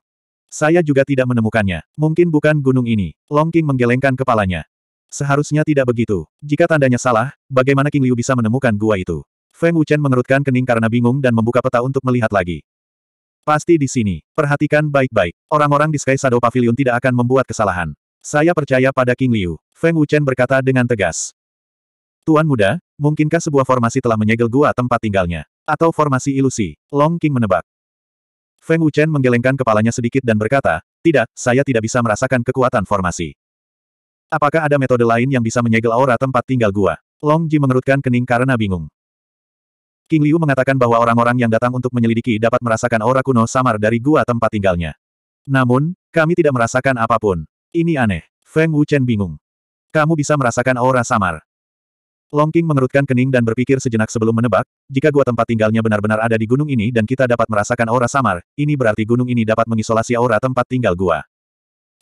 Saya juga tidak menemukannya. Mungkin bukan gunung ini. Long King menggelengkan kepalanya. Seharusnya tidak begitu. Jika tandanya salah, bagaimana King Liu bisa menemukan gua itu? Feng Wuchen mengerutkan kening karena bingung dan membuka peta untuk melihat lagi. Pasti di sini. Perhatikan baik-baik. Orang-orang di Sky Shadow Pavilion tidak akan membuat kesalahan. Saya percaya pada King Liu. Feng Wuchen berkata dengan tegas. Tuan muda, mungkinkah sebuah formasi telah menyegel gua tempat tinggalnya? Atau formasi ilusi, Long King menebak. Feng Wuchen menggelengkan kepalanya sedikit dan berkata, tidak, saya tidak bisa merasakan kekuatan formasi. Apakah ada metode lain yang bisa menyegel aura tempat tinggal gua? Long Ji mengerutkan kening karena bingung. King Liu mengatakan bahwa orang-orang yang datang untuk menyelidiki dapat merasakan aura kuno samar dari gua tempat tinggalnya. Namun, kami tidak merasakan apapun. Ini aneh. Feng Wuchen bingung. Kamu bisa merasakan aura samar. Long King mengerutkan kening dan berpikir sejenak sebelum menebak, jika gua tempat tinggalnya benar-benar ada di gunung ini dan kita dapat merasakan aura samar, ini berarti gunung ini dapat mengisolasi aura tempat tinggal gua.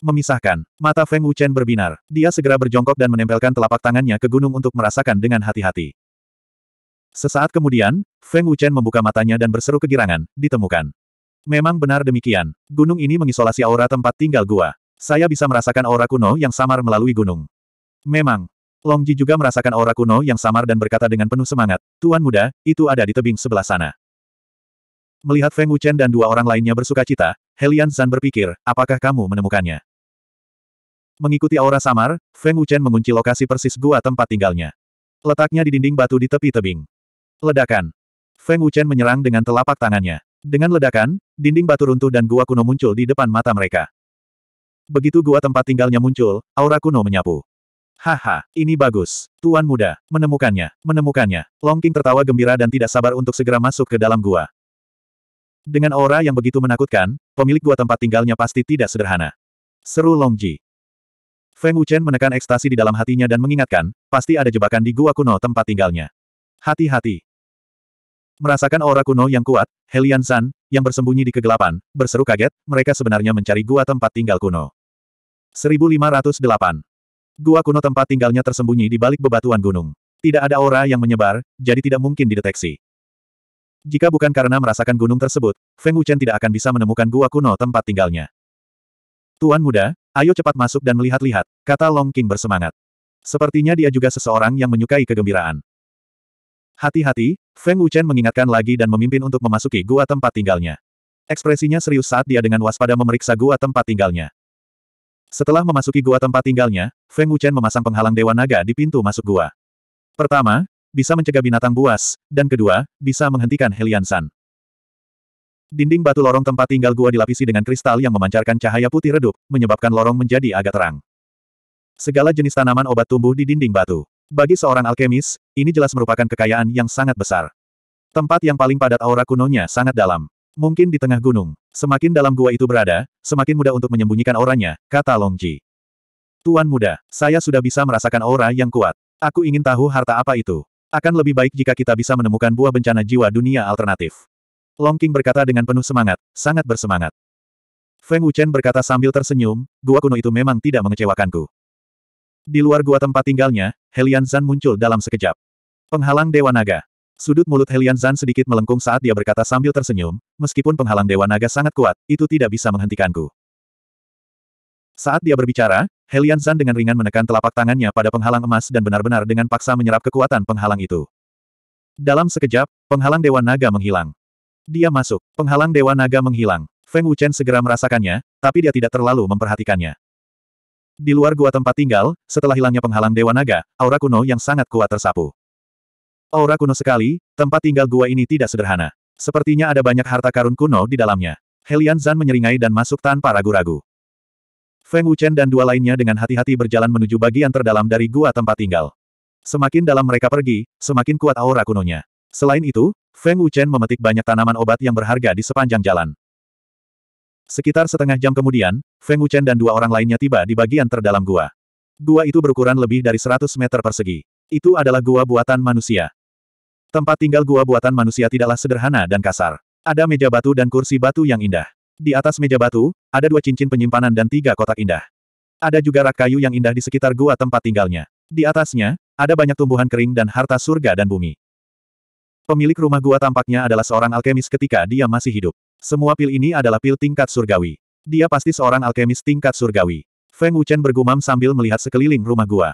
Memisahkan, mata Feng Wuchen berbinar. Dia segera berjongkok dan menempelkan telapak tangannya ke gunung untuk merasakan dengan hati-hati. Sesaat kemudian, Feng Wuchen membuka matanya dan berseru kegirangan, ditemukan. Memang benar demikian, gunung ini mengisolasi aura tempat tinggal gua. Saya bisa merasakan aura kuno yang samar melalui gunung. Memang, Long Ji juga merasakan aura kuno yang samar dan berkata dengan penuh semangat, Tuan muda, itu ada di tebing sebelah sana. Melihat Feng Wuchen dan dua orang lainnya bersuka cita, Helian San berpikir, apakah kamu menemukannya? Mengikuti aura samar, Feng Wuchen mengunci lokasi persis gua tempat tinggalnya. Letaknya di dinding batu di tepi tebing. Ledakan. Feng Wuchen menyerang dengan telapak tangannya. Dengan ledakan, dinding batu runtuh dan gua kuno muncul di depan mata mereka. Begitu gua tempat tinggalnya muncul, aura kuno menyapu. Haha, ini bagus. Tuan muda, menemukannya, menemukannya. Long King tertawa gembira dan tidak sabar untuk segera masuk ke dalam gua. Dengan aura yang begitu menakutkan, pemilik gua tempat tinggalnya pasti tidak sederhana. Seru Long Ji. Feng Wuchen menekan ekstasi di dalam hatinya dan mengingatkan, pasti ada jebakan di gua kuno tempat tinggalnya. Hati-hati. Merasakan aura kuno yang kuat, Helian San, yang bersembunyi di kegelapan, berseru kaget, mereka sebenarnya mencari gua tempat tinggal kuno. 1508 Gua kuno tempat tinggalnya tersembunyi di balik bebatuan gunung. Tidak ada aura yang menyebar, jadi tidak mungkin dideteksi. Jika bukan karena merasakan gunung tersebut, Feng Wuchen tidak akan bisa menemukan gua kuno tempat tinggalnya. Tuan muda, ayo cepat masuk dan melihat-lihat, kata Long King bersemangat. Sepertinya dia juga seseorang yang menyukai kegembiraan. Hati-hati, Feng Wuchen mengingatkan lagi dan memimpin untuk memasuki gua tempat tinggalnya. Ekspresinya serius saat dia dengan waspada memeriksa gua tempat tinggalnya. Setelah memasuki gua tempat tinggalnya, Feng Wuchen memasang penghalang Dewa Naga di pintu masuk gua. Pertama, bisa mencegah binatang buas, dan kedua, bisa menghentikan Helian San. Dinding batu lorong tempat tinggal gua dilapisi dengan kristal yang memancarkan cahaya putih redup, menyebabkan lorong menjadi agak terang. Segala jenis tanaman obat tumbuh di dinding batu. Bagi seorang alkemis, ini jelas merupakan kekayaan yang sangat besar. Tempat yang paling padat aura kunonya sangat dalam. Mungkin di tengah gunung, semakin dalam gua itu berada, semakin mudah untuk menyembunyikan auranya, kata Long Ji. Tuan muda, saya sudah bisa merasakan aura yang kuat. Aku ingin tahu harta apa itu. Akan lebih baik jika kita bisa menemukan buah bencana jiwa dunia alternatif. Long King berkata dengan penuh semangat, sangat bersemangat. Feng Wuchen berkata sambil tersenyum, gua kuno itu memang tidak mengecewakanku. Di luar gua tempat tinggalnya, Helian Zan muncul dalam sekejap. Penghalang Dewa Naga, Sudut mulut Helian Zan sedikit melengkung saat dia berkata sambil tersenyum, meskipun penghalang Dewa Naga sangat kuat, itu tidak bisa menghentikanku. Saat dia berbicara, Helian Zan dengan ringan menekan telapak tangannya pada penghalang emas dan benar-benar dengan paksa menyerap kekuatan penghalang itu. Dalam sekejap, penghalang Dewa Naga menghilang. Dia masuk, penghalang Dewa Naga menghilang. Feng Wuchen segera merasakannya, tapi dia tidak terlalu memperhatikannya. Di luar gua tempat tinggal, setelah hilangnya penghalang Dewa Naga, aura kuno yang sangat kuat tersapu. Aura oh, kuno sekali, tempat tinggal gua ini tidak sederhana. Sepertinya ada banyak harta karun kuno di dalamnya. Helian Zan menyeringai dan masuk tanpa ragu-ragu. Feng Wuchen dan dua lainnya dengan hati-hati berjalan menuju bagian terdalam dari gua tempat tinggal. Semakin dalam mereka pergi, semakin kuat aura kunonya. Selain itu, Feng Wuchen memetik banyak tanaman obat yang berharga di sepanjang jalan. Sekitar setengah jam kemudian, Feng Wuchen dan dua orang lainnya tiba di bagian terdalam gua. Gua itu berukuran lebih dari 100 meter persegi. Itu adalah gua buatan manusia. Tempat tinggal gua buatan manusia tidaklah sederhana dan kasar. Ada meja batu dan kursi batu yang indah. Di atas meja batu, ada dua cincin penyimpanan dan tiga kotak indah. Ada juga rak kayu yang indah di sekitar gua tempat tinggalnya. Di atasnya, ada banyak tumbuhan kering dan harta surga dan bumi. Pemilik rumah gua tampaknya adalah seorang alkemis ketika dia masih hidup. Semua pil ini adalah pil tingkat surgawi. Dia pasti seorang alkemis tingkat surgawi. Feng Wuchen bergumam sambil melihat sekeliling rumah gua.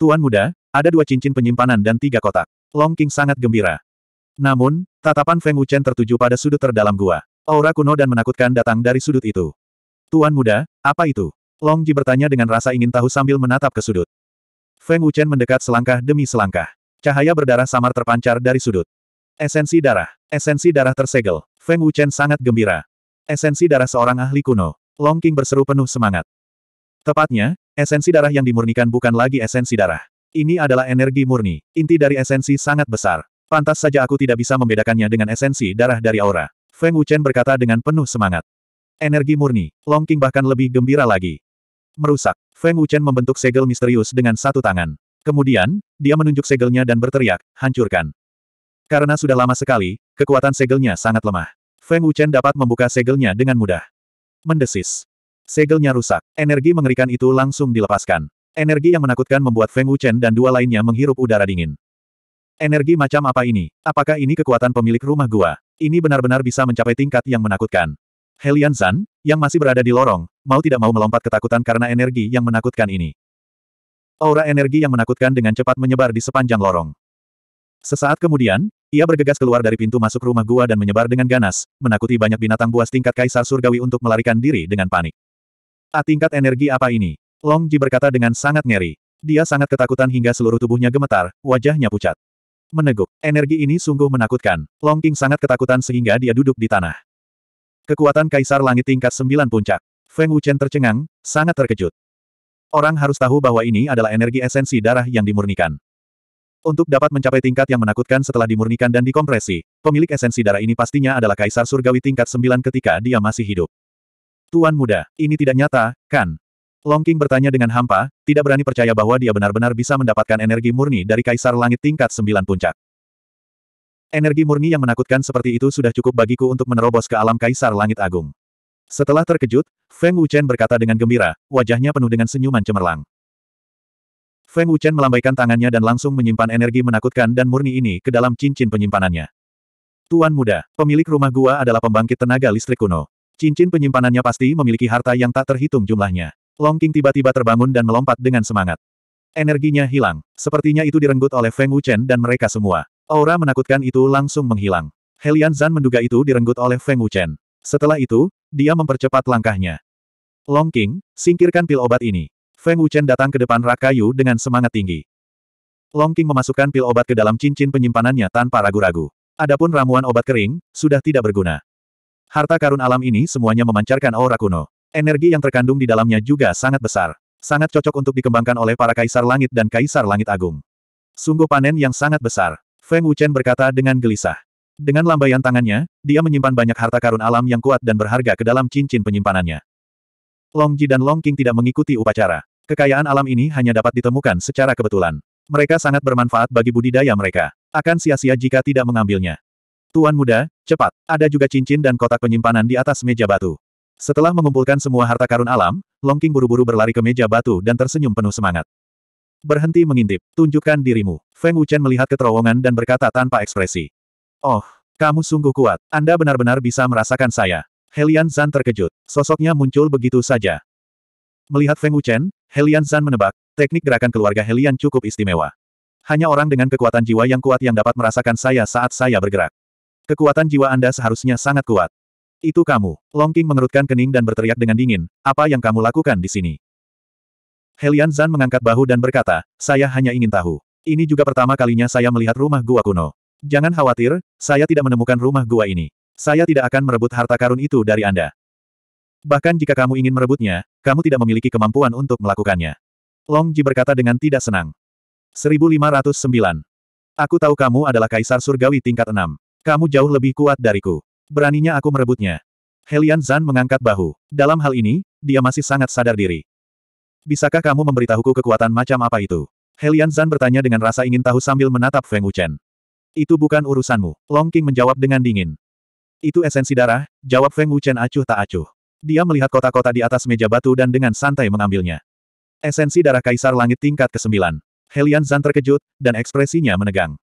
Tuan muda, ada dua cincin penyimpanan dan tiga kotak. Long King sangat gembira. Namun, tatapan Feng Wuchen tertuju pada sudut terdalam gua. Aura kuno dan menakutkan datang dari sudut itu. Tuan muda, apa itu? Long Ji bertanya dengan rasa ingin tahu sambil menatap ke sudut. Feng Wuchen mendekat selangkah demi selangkah. Cahaya berdarah samar terpancar dari sudut. Esensi darah. Esensi darah tersegel. Feng Wuchen sangat gembira. Esensi darah seorang ahli kuno. Long King berseru penuh semangat. Tepatnya, esensi darah yang dimurnikan bukan lagi esensi darah. Ini adalah energi murni, inti dari esensi sangat besar. Pantas saja aku tidak bisa membedakannya dengan esensi darah dari aura. Feng Wuchen berkata dengan penuh semangat. Energi murni, Long King bahkan lebih gembira lagi. Merusak, Feng Wuchen membentuk segel misterius dengan satu tangan. Kemudian, dia menunjuk segelnya dan berteriak, hancurkan. Karena sudah lama sekali, kekuatan segelnya sangat lemah. Feng Wuchen dapat membuka segelnya dengan mudah. Mendesis. Segelnya rusak, energi mengerikan itu langsung dilepaskan. Energi yang menakutkan membuat Feng Wuchen dan dua lainnya menghirup udara dingin. Energi macam apa ini? Apakah ini kekuatan pemilik rumah gua? Ini benar-benar bisa mencapai tingkat yang menakutkan. Helian Zan, yang masih berada di lorong, mau tidak mau melompat ketakutan karena energi yang menakutkan ini. Aura energi yang menakutkan dengan cepat menyebar di sepanjang lorong. Sesaat kemudian, ia bergegas keluar dari pintu masuk rumah gua dan menyebar dengan ganas, menakuti banyak binatang buas tingkat kaisar surgawi untuk melarikan diri dengan panik. A ah, tingkat energi apa ini? Long Ji berkata dengan sangat ngeri. Dia sangat ketakutan hingga seluruh tubuhnya gemetar, wajahnya pucat. Meneguk, energi ini sungguh menakutkan. Long King sangat ketakutan sehingga dia duduk di tanah. Kekuatan Kaisar Langit tingkat sembilan puncak. Feng Wuchen tercengang, sangat terkejut. Orang harus tahu bahwa ini adalah energi esensi darah yang dimurnikan. Untuk dapat mencapai tingkat yang menakutkan setelah dimurnikan dan dikompresi, pemilik esensi darah ini pastinya adalah Kaisar Surgawi tingkat sembilan ketika dia masih hidup. Tuan muda, ini tidak nyata, kan? Long King bertanya dengan hampa, tidak berani percaya bahwa dia benar-benar bisa mendapatkan energi murni dari Kaisar Langit tingkat sembilan puncak. Energi murni yang menakutkan seperti itu sudah cukup bagiku untuk menerobos ke alam Kaisar Langit Agung. Setelah terkejut, Feng Wuchen berkata dengan gembira, wajahnya penuh dengan senyuman cemerlang. Feng Wuchen melambaikan tangannya dan langsung menyimpan energi menakutkan dan murni ini ke dalam cincin penyimpanannya. Tuan muda, pemilik rumah gua adalah pembangkit tenaga listrik kuno. Cincin penyimpanannya pasti memiliki harta yang tak terhitung jumlahnya. Long tiba-tiba terbangun dan melompat dengan semangat. Energinya hilang. Sepertinya itu direnggut oleh Feng Wuchen dan mereka semua. Aura menakutkan itu langsung menghilang. Helian Zan menduga itu direnggut oleh Feng Wuchen. Setelah itu, dia mempercepat langkahnya. Long singkirkan pil obat ini. Feng Wuchen datang ke depan Rakayu dengan semangat tinggi. Long memasukkan pil obat ke dalam cincin penyimpanannya tanpa ragu-ragu. Adapun ramuan obat kering, sudah tidak berguna. Harta karun alam ini semuanya memancarkan aura kuno. Energi yang terkandung di dalamnya juga sangat besar. Sangat cocok untuk dikembangkan oleh para kaisar langit dan kaisar langit agung. Sungguh panen yang sangat besar. Feng Wuchen berkata dengan gelisah. Dengan lambaian tangannya, dia menyimpan banyak harta karun alam yang kuat dan berharga ke dalam cincin penyimpanannya. Long Ji dan Long King tidak mengikuti upacara. Kekayaan alam ini hanya dapat ditemukan secara kebetulan. Mereka sangat bermanfaat bagi budidaya mereka. Akan sia-sia jika tidak mengambilnya. Tuan muda, cepat, ada juga cincin dan kotak penyimpanan di atas meja batu. Setelah mengumpulkan semua harta karun alam, Longking buru-buru berlari ke meja batu dan tersenyum penuh semangat. Berhenti mengintip, tunjukkan dirimu. Feng Wuchen melihat keterowongan dan berkata tanpa ekspresi. Oh, kamu sungguh kuat. Anda benar-benar bisa merasakan saya. Helian Zan terkejut. Sosoknya muncul begitu saja. Melihat Feng Wuchen, Helian Zan menebak, teknik gerakan keluarga Helian cukup istimewa. Hanya orang dengan kekuatan jiwa yang kuat yang dapat merasakan saya saat saya bergerak. Kekuatan jiwa Anda seharusnya sangat kuat. Itu kamu. Long King mengerutkan kening dan berteriak dengan dingin, apa yang kamu lakukan di sini? Helian Zan mengangkat bahu dan berkata, saya hanya ingin tahu. Ini juga pertama kalinya saya melihat rumah gua kuno. Jangan khawatir, saya tidak menemukan rumah gua ini. Saya tidak akan merebut harta karun itu dari Anda. Bahkan jika kamu ingin merebutnya, kamu tidak memiliki kemampuan untuk melakukannya. Long Ji berkata dengan tidak senang. 1509. Aku tahu kamu adalah kaisar surgawi tingkat 6. Kamu jauh lebih kuat dariku. Beraninya aku merebutnya. Helian Zan mengangkat bahu. Dalam hal ini, dia masih sangat sadar diri. Bisakah kamu memberitahuku kekuatan macam apa itu? Helian Zan bertanya dengan rasa ingin tahu sambil menatap Feng Wuchen. Itu bukan urusanmu, Long King menjawab dengan dingin. Itu esensi darah, jawab Feng Wuchen acuh tak acuh. Dia melihat kota-kota di atas meja batu dan dengan santai mengambilnya. Esensi darah Kaisar Langit tingkat ke-9. Helian Zan terkejut, dan ekspresinya menegang.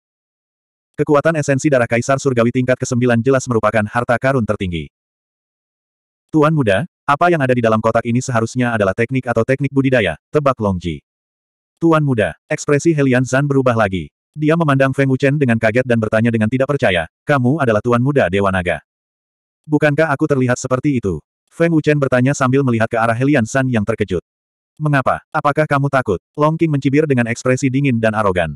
Kekuatan esensi darah Kaisar Surgawi tingkat ke-9 jelas merupakan harta karun tertinggi. Tuan muda, apa yang ada di dalam kotak ini seharusnya adalah teknik atau teknik budidaya, tebak Longji. Tuan muda, ekspresi Helian Zan berubah lagi. Dia memandang Feng Wuchen dengan kaget dan bertanya dengan tidak percaya, kamu adalah tuan muda Dewa Naga. Bukankah aku terlihat seperti itu? Feng Wuchen bertanya sambil melihat ke arah Helian San yang terkejut. Mengapa? Apakah kamu takut? Long King mencibir dengan ekspresi dingin dan arogan.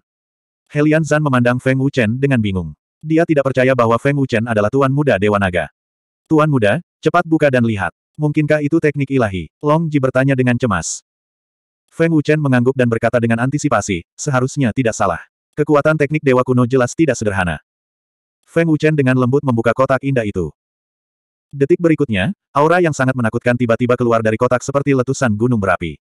Helian Zan memandang Feng Wuchen dengan bingung. Dia tidak percaya bahwa Feng Wuchen adalah Tuan Muda Dewa Naga. Tuan Muda, cepat buka dan lihat. Mungkinkah itu teknik ilahi? Long Ji bertanya dengan cemas. Feng Wuchen mengangguk dan berkata dengan antisipasi, seharusnya tidak salah. Kekuatan teknik Dewa Kuno jelas tidak sederhana. Feng Wuchen dengan lembut membuka kotak indah itu. Detik berikutnya, aura yang sangat menakutkan tiba-tiba keluar dari kotak seperti letusan gunung berapi.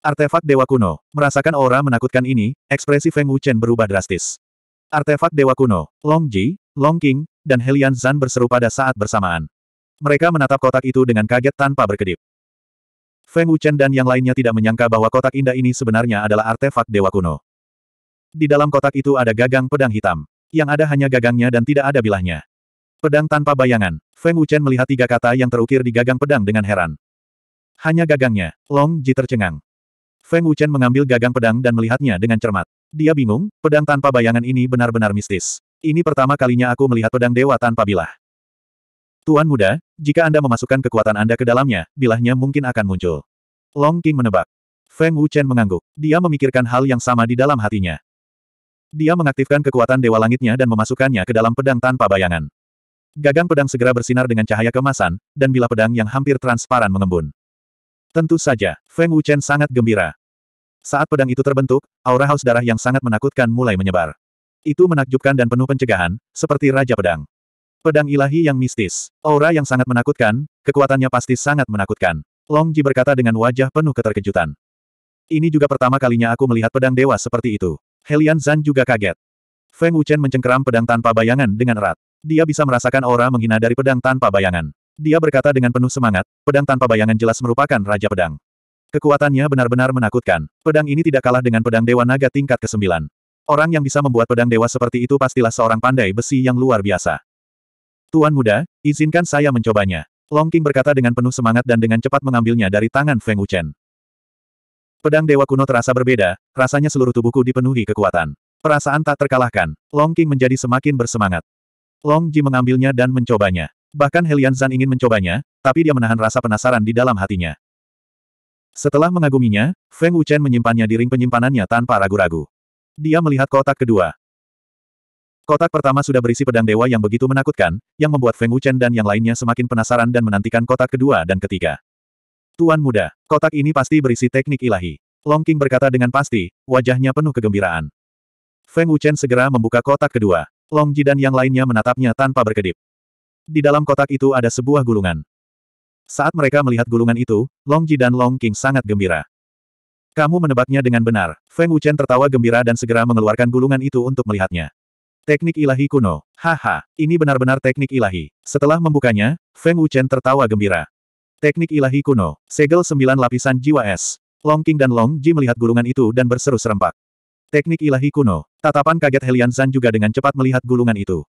Artefak Dewa Kuno. Merasakan aura menakutkan ini, ekspresi Feng Wuchen berubah drastis. Artefak Dewa Kuno, Long Ji, Long King, dan Helian Zan berseru pada saat bersamaan. Mereka menatap kotak itu dengan kaget tanpa berkedip. Feng Wuchen dan yang lainnya tidak menyangka bahwa kotak indah ini sebenarnya adalah artefak Dewa Kuno. Di dalam kotak itu ada gagang pedang hitam. Yang ada hanya gagangnya dan tidak ada bilahnya. Pedang tanpa bayangan. Feng Wuchen melihat tiga kata yang terukir di gagang pedang dengan heran. Hanya gagangnya. Long Ji tercengang. Feng Wuchen mengambil gagang pedang dan melihatnya dengan cermat. Dia bingung, pedang tanpa bayangan ini benar-benar mistis. Ini pertama kalinya aku melihat pedang dewa tanpa bilah. Tuan muda, jika Anda memasukkan kekuatan Anda ke dalamnya, bilahnya mungkin akan muncul. Long King menebak. Feng Wuchen mengangguk. Dia memikirkan hal yang sama di dalam hatinya. Dia mengaktifkan kekuatan Dewa Langitnya dan memasukkannya ke dalam pedang tanpa bayangan. Gagang pedang segera bersinar dengan cahaya kemasan, dan bilah pedang yang hampir transparan mengembun. Tentu saja, Feng Wuchen sangat gembira. Saat pedang itu terbentuk, aura haus darah yang sangat menakutkan mulai menyebar. Itu menakjubkan dan penuh pencegahan, seperti Raja Pedang. Pedang ilahi yang mistis. Aura yang sangat menakutkan, kekuatannya pasti sangat menakutkan. Long Ji berkata dengan wajah penuh keterkejutan. Ini juga pertama kalinya aku melihat pedang dewa seperti itu. Helian Zan juga kaget. Feng Wuchen mencengkeram pedang tanpa bayangan dengan erat. Dia bisa merasakan aura menghina dari pedang tanpa bayangan. Dia berkata dengan penuh semangat, pedang tanpa bayangan jelas merupakan Raja Pedang. Kekuatannya benar-benar menakutkan. Pedang ini tidak kalah dengan pedang Dewa Naga tingkat ke-9. Orang yang bisa membuat pedang dewa seperti itu pastilah seorang pandai besi yang luar biasa. Tuan muda, izinkan saya mencobanya. Long King berkata dengan penuh semangat dan dengan cepat mengambilnya dari tangan Feng Wuchen. Pedang dewa kuno terasa berbeda, rasanya seluruh tubuhku dipenuhi kekuatan. Perasaan tak terkalahkan, Long King menjadi semakin bersemangat. Long Ji mengambilnya dan mencobanya. Bahkan Helian Zan ingin mencobanya, tapi dia menahan rasa penasaran di dalam hatinya. Setelah mengaguminya, Feng Wuchen menyimpannya di ring penyimpanannya tanpa ragu-ragu. Dia melihat kotak kedua. Kotak pertama sudah berisi pedang dewa yang begitu menakutkan, yang membuat Feng Wuchen dan yang lainnya semakin penasaran dan menantikan kotak kedua dan ketiga. Tuan muda, kotak ini pasti berisi teknik ilahi. Long King berkata dengan pasti, wajahnya penuh kegembiraan. Feng Wuchen segera membuka kotak kedua. Long Ji dan yang lainnya menatapnya tanpa berkedip. Di dalam kotak itu ada sebuah gulungan. Saat mereka melihat gulungan itu, Long Ji dan Long King sangat gembira. Kamu menebaknya dengan benar. Feng Wuchen tertawa gembira dan segera mengeluarkan gulungan itu untuk melihatnya. Teknik ilahi kuno. Haha, ini benar-benar teknik ilahi. Setelah membukanya, Feng Wuchen tertawa gembira. Teknik ilahi kuno. Segel sembilan lapisan jiwa es. Long King dan Long Ji melihat gulungan itu dan berseru serempak. Teknik ilahi kuno. Tatapan kaget Helian Zan juga dengan cepat melihat gulungan itu.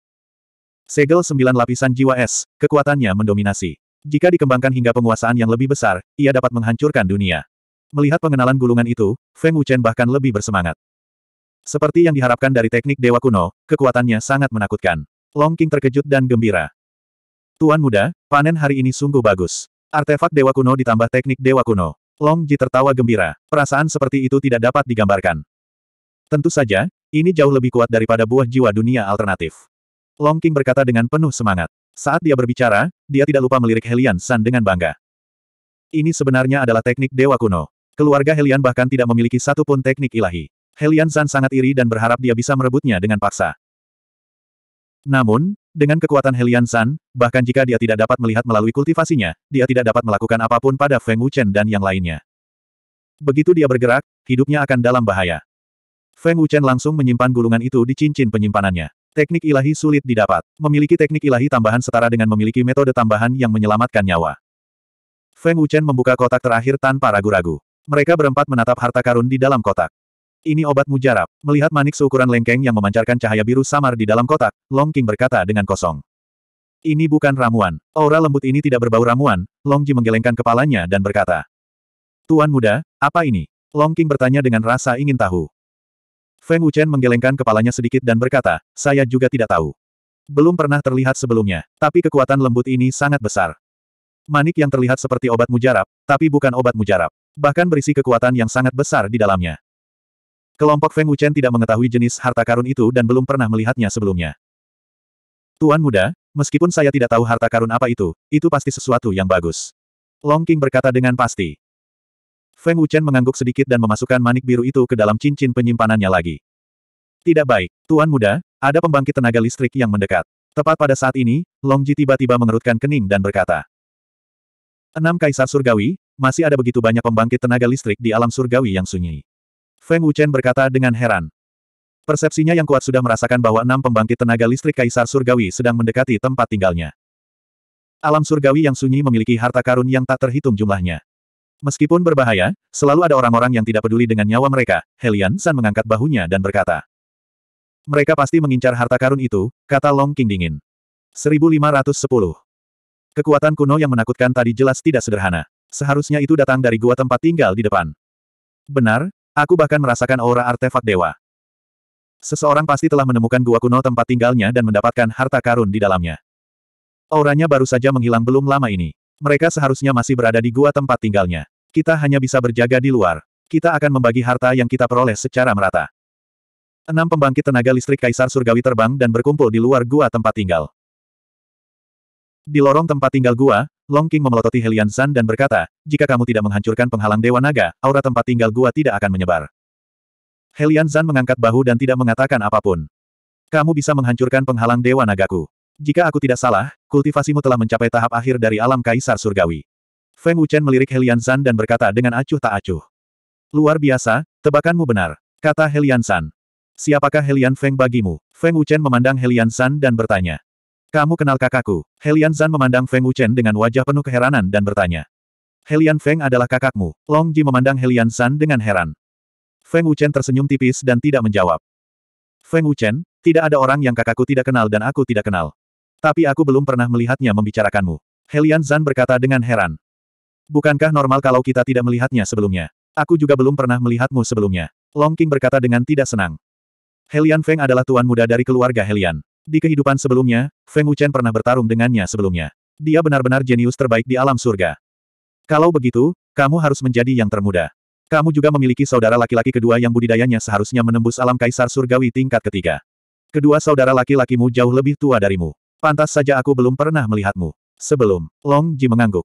Segel sembilan lapisan jiwa es, kekuatannya mendominasi. Jika dikembangkan hingga penguasaan yang lebih besar, ia dapat menghancurkan dunia. Melihat pengenalan gulungan itu, Feng Wuchen bahkan lebih bersemangat. Seperti yang diharapkan dari teknik dewa kuno, kekuatannya sangat menakutkan. Long King terkejut dan gembira. Tuan muda, panen hari ini sungguh bagus. Artefak dewa kuno ditambah teknik dewa kuno. Long Ji tertawa gembira. Perasaan seperti itu tidak dapat digambarkan. Tentu saja, ini jauh lebih kuat daripada buah jiwa dunia alternatif. Long King berkata dengan penuh semangat. Saat dia berbicara, dia tidak lupa melirik Helian San dengan bangga. Ini sebenarnya adalah teknik dewa kuno. Keluarga Helian bahkan tidak memiliki satupun teknik ilahi. Helian San sangat iri dan berharap dia bisa merebutnya dengan paksa. Namun, dengan kekuatan Helian San, bahkan jika dia tidak dapat melihat melalui kultivasinya, dia tidak dapat melakukan apapun pada Feng Wuchen dan yang lainnya. Begitu dia bergerak, hidupnya akan dalam bahaya. Feng Wuchen langsung menyimpan gulungan itu di cincin penyimpanannya. Teknik ilahi sulit didapat. Memiliki teknik ilahi tambahan setara dengan memiliki metode tambahan yang menyelamatkan nyawa. Feng Wuchen membuka kotak terakhir tanpa ragu-ragu. Mereka berempat menatap harta karun di dalam kotak. Ini obat mujarab. Melihat manik seukuran lengkeng yang memancarkan cahaya biru samar di dalam kotak, Long King berkata dengan kosong. Ini bukan ramuan. Aura lembut ini tidak berbau ramuan, Long Ji menggelengkan kepalanya dan berkata. Tuan muda, apa ini? Long King bertanya dengan rasa ingin tahu. Feng Wuchen menggelengkan kepalanya sedikit dan berkata, saya juga tidak tahu. Belum pernah terlihat sebelumnya, tapi kekuatan lembut ini sangat besar. Manik yang terlihat seperti obat mujarab, tapi bukan obat mujarab. Bahkan berisi kekuatan yang sangat besar di dalamnya. Kelompok Feng Wuchen tidak mengetahui jenis harta karun itu dan belum pernah melihatnya sebelumnya. Tuan muda, meskipun saya tidak tahu harta karun apa itu, itu pasti sesuatu yang bagus. Long King berkata dengan pasti. Feng Wuchen mengangguk sedikit dan memasukkan manik biru itu ke dalam cincin penyimpanannya lagi. Tidak baik, Tuan Muda, ada pembangkit tenaga listrik yang mendekat. Tepat pada saat ini, Long Ji tiba-tiba mengerutkan kening dan berkata. Enam kaisar surgawi, masih ada begitu banyak pembangkit tenaga listrik di alam surgawi yang sunyi. Feng Wuchen berkata dengan heran. Persepsinya yang kuat sudah merasakan bahwa enam pembangkit tenaga listrik Kaisar Surgawi sedang mendekati tempat tinggalnya. Alam surgawi yang sunyi memiliki harta karun yang tak terhitung jumlahnya. Meskipun berbahaya, selalu ada orang-orang yang tidak peduli dengan nyawa mereka, Helian San mengangkat bahunya dan berkata. Mereka pasti mengincar harta karun itu, kata Long King dingin. 1510. Kekuatan kuno yang menakutkan tadi jelas tidak sederhana. Seharusnya itu datang dari gua tempat tinggal di depan. Benar, aku bahkan merasakan aura artefak dewa. Seseorang pasti telah menemukan gua kuno tempat tinggalnya dan mendapatkan harta karun di dalamnya. Auranya baru saja menghilang belum lama ini. Mereka seharusnya masih berada di gua tempat tinggalnya. Kita hanya bisa berjaga di luar. Kita akan membagi harta yang kita peroleh secara merata. Enam pembangkit tenaga listrik Kaisar Surgawi terbang dan berkumpul di luar gua tempat tinggal. Di lorong tempat tinggal gua, Long King memelototi Helian San dan berkata, jika kamu tidak menghancurkan penghalang Dewa Naga, aura tempat tinggal gua tidak akan menyebar. Helian San mengangkat bahu dan tidak mengatakan apapun. Kamu bisa menghancurkan penghalang Dewa Nagaku. Jika aku tidak salah, kultivasimu telah mencapai tahap akhir dari alam Kaisar Surgawi. Feng Wuchen melirik Helian San dan berkata dengan acuh tak acuh. Luar biasa, tebakanmu benar, kata Helian San. Siapakah Helian Feng bagimu? Feng Wuchen memandang Helian San dan bertanya. Kamu kenal kakakku? Helian San memandang Feng Wuchen dengan wajah penuh keheranan dan bertanya. Helian Feng adalah kakakmu. Long Ji memandang Helian San dengan heran. Feng Wuchen tersenyum tipis dan tidak menjawab. Feng Wuchen, tidak ada orang yang kakakku tidak kenal dan aku tidak kenal. Tapi aku belum pernah melihatnya membicarakanmu. Helian Zan berkata dengan heran. Bukankah normal kalau kita tidak melihatnya sebelumnya? Aku juga belum pernah melihatmu sebelumnya. Long King berkata dengan tidak senang. Helian Feng adalah tuan muda dari keluarga Helian. Di kehidupan sebelumnya, Feng Wuchen pernah bertarung dengannya sebelumnya. Dia benar-benar jenius terbaik di alam surga. Kalau begitu, kamu harus menjadi yang termuda. Kamu juga memiliki saudara laki-laki kedua yang budidayanya seharusnya menembus alam kaisar surgawi tingkat ketiga. Kedua saudara laki-lakimu jauh lebih tua darimu. Pantas saja aku belum pernah melihatmu. Sebelum, Long Ji mengangguk.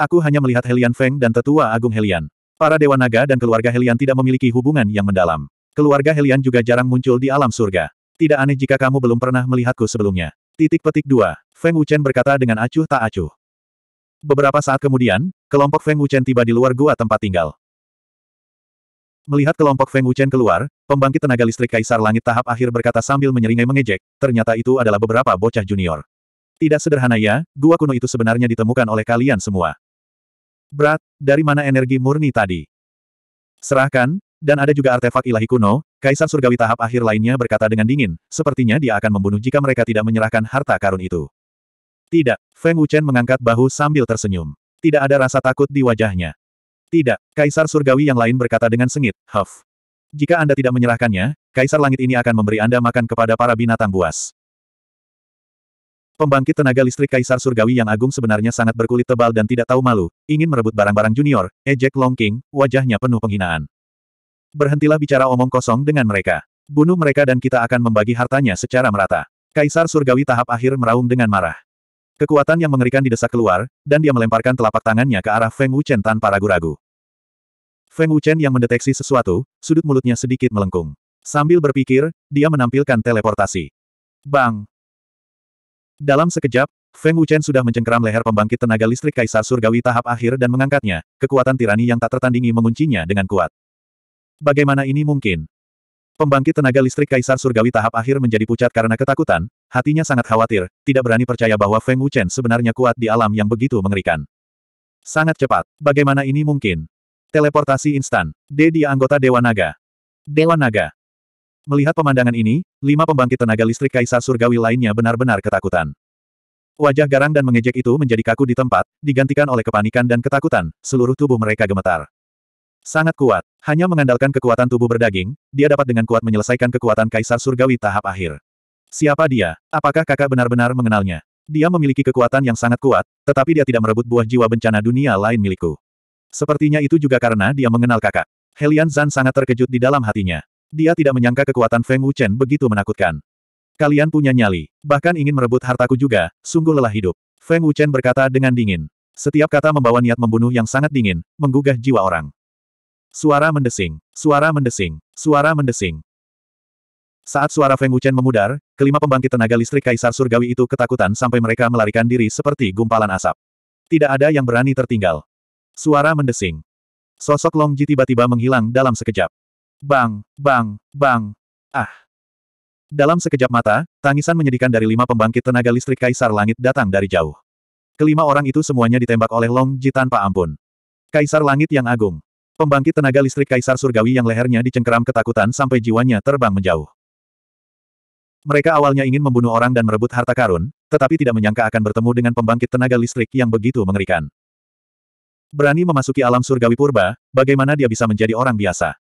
Aku hanya melihat Helian Feng dan tetua agung Helian. Para dewa naga dan keluarga Helian tidak memiliki hubungan yang mendalam. Keluarga Helian juga jarang muncul di alam surga. Tidak aneh jika kamu belum pernah melihatku sebelumnya. Titik petik 2. Feng Wuchen berkata dengan acuh tak acuh. Beberapa saat kemudian, kelompok Feng Wuchen tiba di luar gua tempat tinggal. Melihat kelompok Feng Wuchen keluar, pembangkit tenaga listrik Kaisar Langit tahap akhir berkata sambil menyeringai mengejek, ternyata itu adalah beberapa bocah junior. Tidak sederhana ya, gua kuno itu sebenarnya ditemukan oleh kalian semua. Berat, dari mana energi murni tadi? Serahkan, dan ada juga artefak ilahi kuno, Kaisar Surgawi tahap akhir lainnya berkata dengan dingin, sepertinya dia akan membunuh jika mereka tidak menyerahkan harta karun itu. Tidak, Feng Wuchen mengangkat bahu sambil tersenyum. Tidak ada rasa takut di wajahnya. Tidak, Kaisar Surgawi yang lain berkata dengan sengit, Huff. Jika Anda tidak menyerahkannya, Kaisar Langit ini akan memberi Anda makan kepada para binatang buas. Pembangkit tenaga listrik Kaisar Surgawi yang agung sebenarnya sangat berkulit tebal dan tidak tahu malu, ingin merebut barang-barang junior, ejek Long King, wajahnya penuh penghinaan. Berhentilah bicara omong kosong dengan mereka. Bunuh mereka dan kita akan membagi hartanya secara merata. Kaisar Surgawi tahap akhir meraung dengan marah. Kekuatan yang mengerikan didesak keluar, dan dia melemparkan telapak tangannya ke arah Feng Wuchen tanpa ragu-ragu. Feng Wuchen yang mendeteksi sesuatu, sudut mulutnya sedikit melengkung. Sambil berpikir, dia menampilkan teleportasi. Bang! Dalam sekejap, Feng Wuchen sudah mencengkeram leher pembangkit tenaga listrik Kaisar Surgawi tahap akhir dan mengangkatnya, kekuatan tirani yang tak tertandingi menguncinya dengan kuat. Bagaimana ini mungkin? Pembangkit tenaga listrik Kaisar Surgawi tahap akhir menjadi pucat karena ketakutan, hatinya sangat khawatir, tidak berani percaya bahwa Feng Wuchen sebenarnya kuat di alam yang begitu mengerikan. Sangat cepat, bagaimana ini mungkin? Teleportasi instan, D dia anggota Dewa Naga. Dewa Naga, Melihat pemandangan ini, lima pembangkit tenaga listrik kaisar surgawi lainnya benar-benar ketakutan. Wajah garang dan mengejek itu menjadi kaku di tempat, digantikan oleh kepanikan dan ketakutan, seluruh tubuh mereka gemetar. Sangat kuat, hanya mengandalkan kekuatan tubuh berdaging, dia dapat dengan kuat menyelesaikan kekuatan kaisar surgawi tahap akhir. Siapa dia? Apakah kakak benar-benar mengenalnya? Dia memiliki kekuatan yang sangat kuat, tetapi dia tidak merebut buah jiwa bencana dunia lain milikku. Sepertinya itu juga karena dia mengenal kakak. Helian Zan sangat terkejut di dalam hatinya. Dia tidak menyangka kekuatan Feng Wuchen begitu menakutkan. Kalian punya nyali. Bahkan ingin merebut hartaku juga, sungguh lelah hidup. Feng Wuchen berkata dengan dingin. Setiap kata membawa niat membunuh yang sangat dingin, menggugah jiwa orang. Suara mendesing. Suara mendesing. Suara mendesing. Saat suara Feng Wuchen memudar, kelima pembangkit tenaga listrik Kaisar Surgawi itu ketakutan sampai mereka melarikan diri seperti gumpalan asap. Tidak ada yang berani tertinggal. Suara mendesing. Sosok Long Ji tiba-tiba menghilang dalam sekejap. Bang, bang, bang. Ah. Dalam sekejap mata, tangisan menyedihkan dari lima pembangkit tenaga listrik Kaisar Langit datang dari jauh. Kelima orang itu semuanya ditembak oleh Long Ji tanpa ampun. Kaisar Langit yang agung. Pembangkit tenaga listrik Kaisar Surgawi yang lehernya dicengkeram ketakutan sampai jiwanya terbang menjauh. Mereka awalnya ingin membunuh orang dan merebut harta karun, tetapi tidak menyangka akan bertemu dengan pembangkit tenaga listrik yang begitu mengerikan. Berani memasuki alam surgawi purba, bagaimana dia bisa menjadi orang biasa?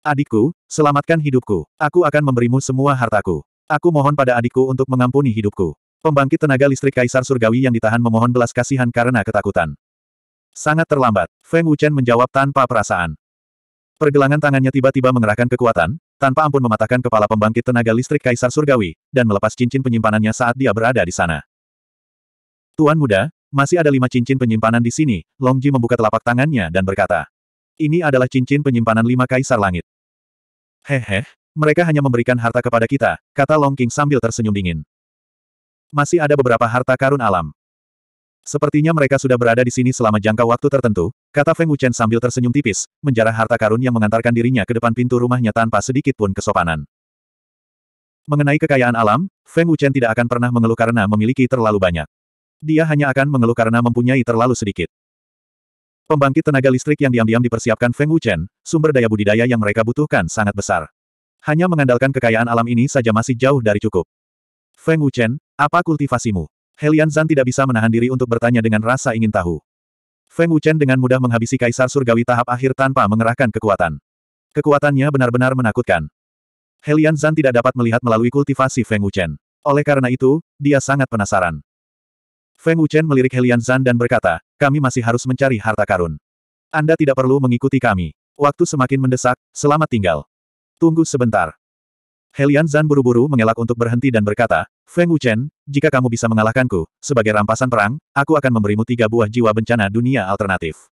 Adikku, selamatkan hidupku. Aku akan memberimu semua hartaku. Aku mohon pada adikku untuk mengampuni hidupku. Pembangkit tenaga listrik Kaisar Surgawi yang ditahan memohon belas kasihan karena ketakutan. Sangat terlambat, Feng Wuchen menjawab tanpa perasaan. Pergelangan tangannya tiba-tiba mengerahkan kekuatan, tanpa ampun mematahkan kepala pembangkit tenaga listrik Kaisar Surgawi, dan melepas cincin penyimpanannya saat dia berada di sana. Tuan muda, masih ada lima cincin penyimpanan di sini, Long Ji membuka telapak tangannya dan berkata. Ini adalah cincin penyimpanan lima kaisar langit. Hehe, mereka hanya memberikan harta kepada kita, kata Long King sambil tersenyum dingin. Masih ada beberapa harta karun alam. Sepertinya mereka sudah berada di sini selama jangka waktu tertentu, kata Feng Wuchen sambil tersenyum tipis, menjarah harta karun yang mengantarkan dirinya ke depan pintu rumahnya tanpa sedikit pun kesopanan. Mengenai kekayaan alam, Feng Wuchen tidak akan pernah mengeluh karena memiliki terlalu banyak. Dia hanya akan mengeluh karena mempunyai terlalu sedikit. Pembangkit tenaga listrik yang diam-diam dipersiapkan Feng Wuchen, sumber daya budidaya yang mereka butuhkan sangat besar. Hanya mengandalkan kekayaan alam ini saja masih jauh dari cukup. Feng Wuchen, apa kultivasimu? Helian Zan tidak bisa menahan diri untuk bertanya dengan rasa ingin tahu. Feng Wuchen dengan mudah menghabisi Kaisar Surgawi tahap akhir tanpa mengerahkan kekuatan. Kekuatannya benar-benar menakutkan. Helian Zan tidak dapat melihat melalui kultivasi Feng Wuchen. Oleh karena itu, dia sangat penasaran. Feng Wuchen melirik Helian Zan dan berkata, kami masih harus mencari harta karun. Anda tidak perlu mengikuti kami. Waktu semakin mendesak, selamat tinggal. Tunggu sebentar. Helian Zan buru-buru mengelak untuk berhenti dan berkata, Feng Wuchen, jika kamu bisa mengalahkanku, sebagai rampasan perang, aku akan memberimu tiga buah jiwa bencana dunia alternatif.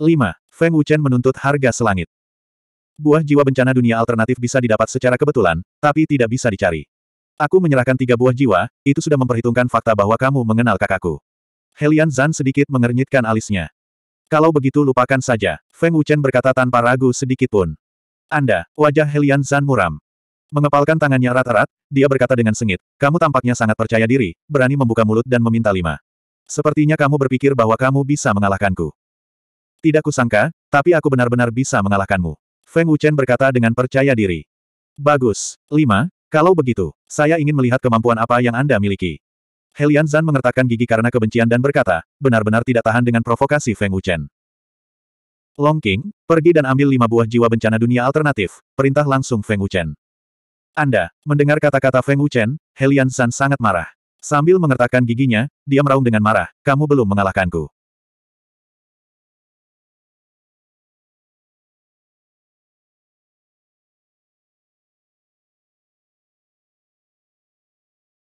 5. Feng Wuchen menuntut harga selangit. Buah jiwa bencana dunia alternatif bisa didapat secara kebetulan, tapi tidak bisa dicari. Aku menyerahkan tiga buah jiwa, itu sudah memperhitungkan fakta bahwa kamu mengenal kakakku. Helian Zan sedikit mengernyitkan alisnya. Kalau begitu lupakan saja, Feng Wuchen berkata tanpa ragu sedikitpun. Anda, wajah Helian Zan muram. Mengepalkan tangannya rata-rata. dia berkata dengan sengit, kamu tampaknya sangat percaya diri, berani membuka mulut dan meminta lima. Sepertinya kamu berpikir bahwa kamu bisa mengalahkanku. Tidak kusangka, tapi aku benar-benar bisa mengalahkanmu. Feng Wuchen berkata dengan percaya diri. Bagus. lima. Kalau begitu, saya ingin melihat kemampuan apa yang Anda miliki. Helian Zan mengertakkan gigi karena kebencian dan berkata, benar-benar tidak tahan dengan provokasi Feng Wuchen. Long King, pergi dan ambil lima buah jiwa bencana dunia alternatif, perintah langsung Feng Wuchen. Anda, mendengar kata-kata Feng Wuchen, Helian Zan sangat marah. Sambil mengertakkan giginya, dia meraung dengan marah, kamu belum mengalahkanku.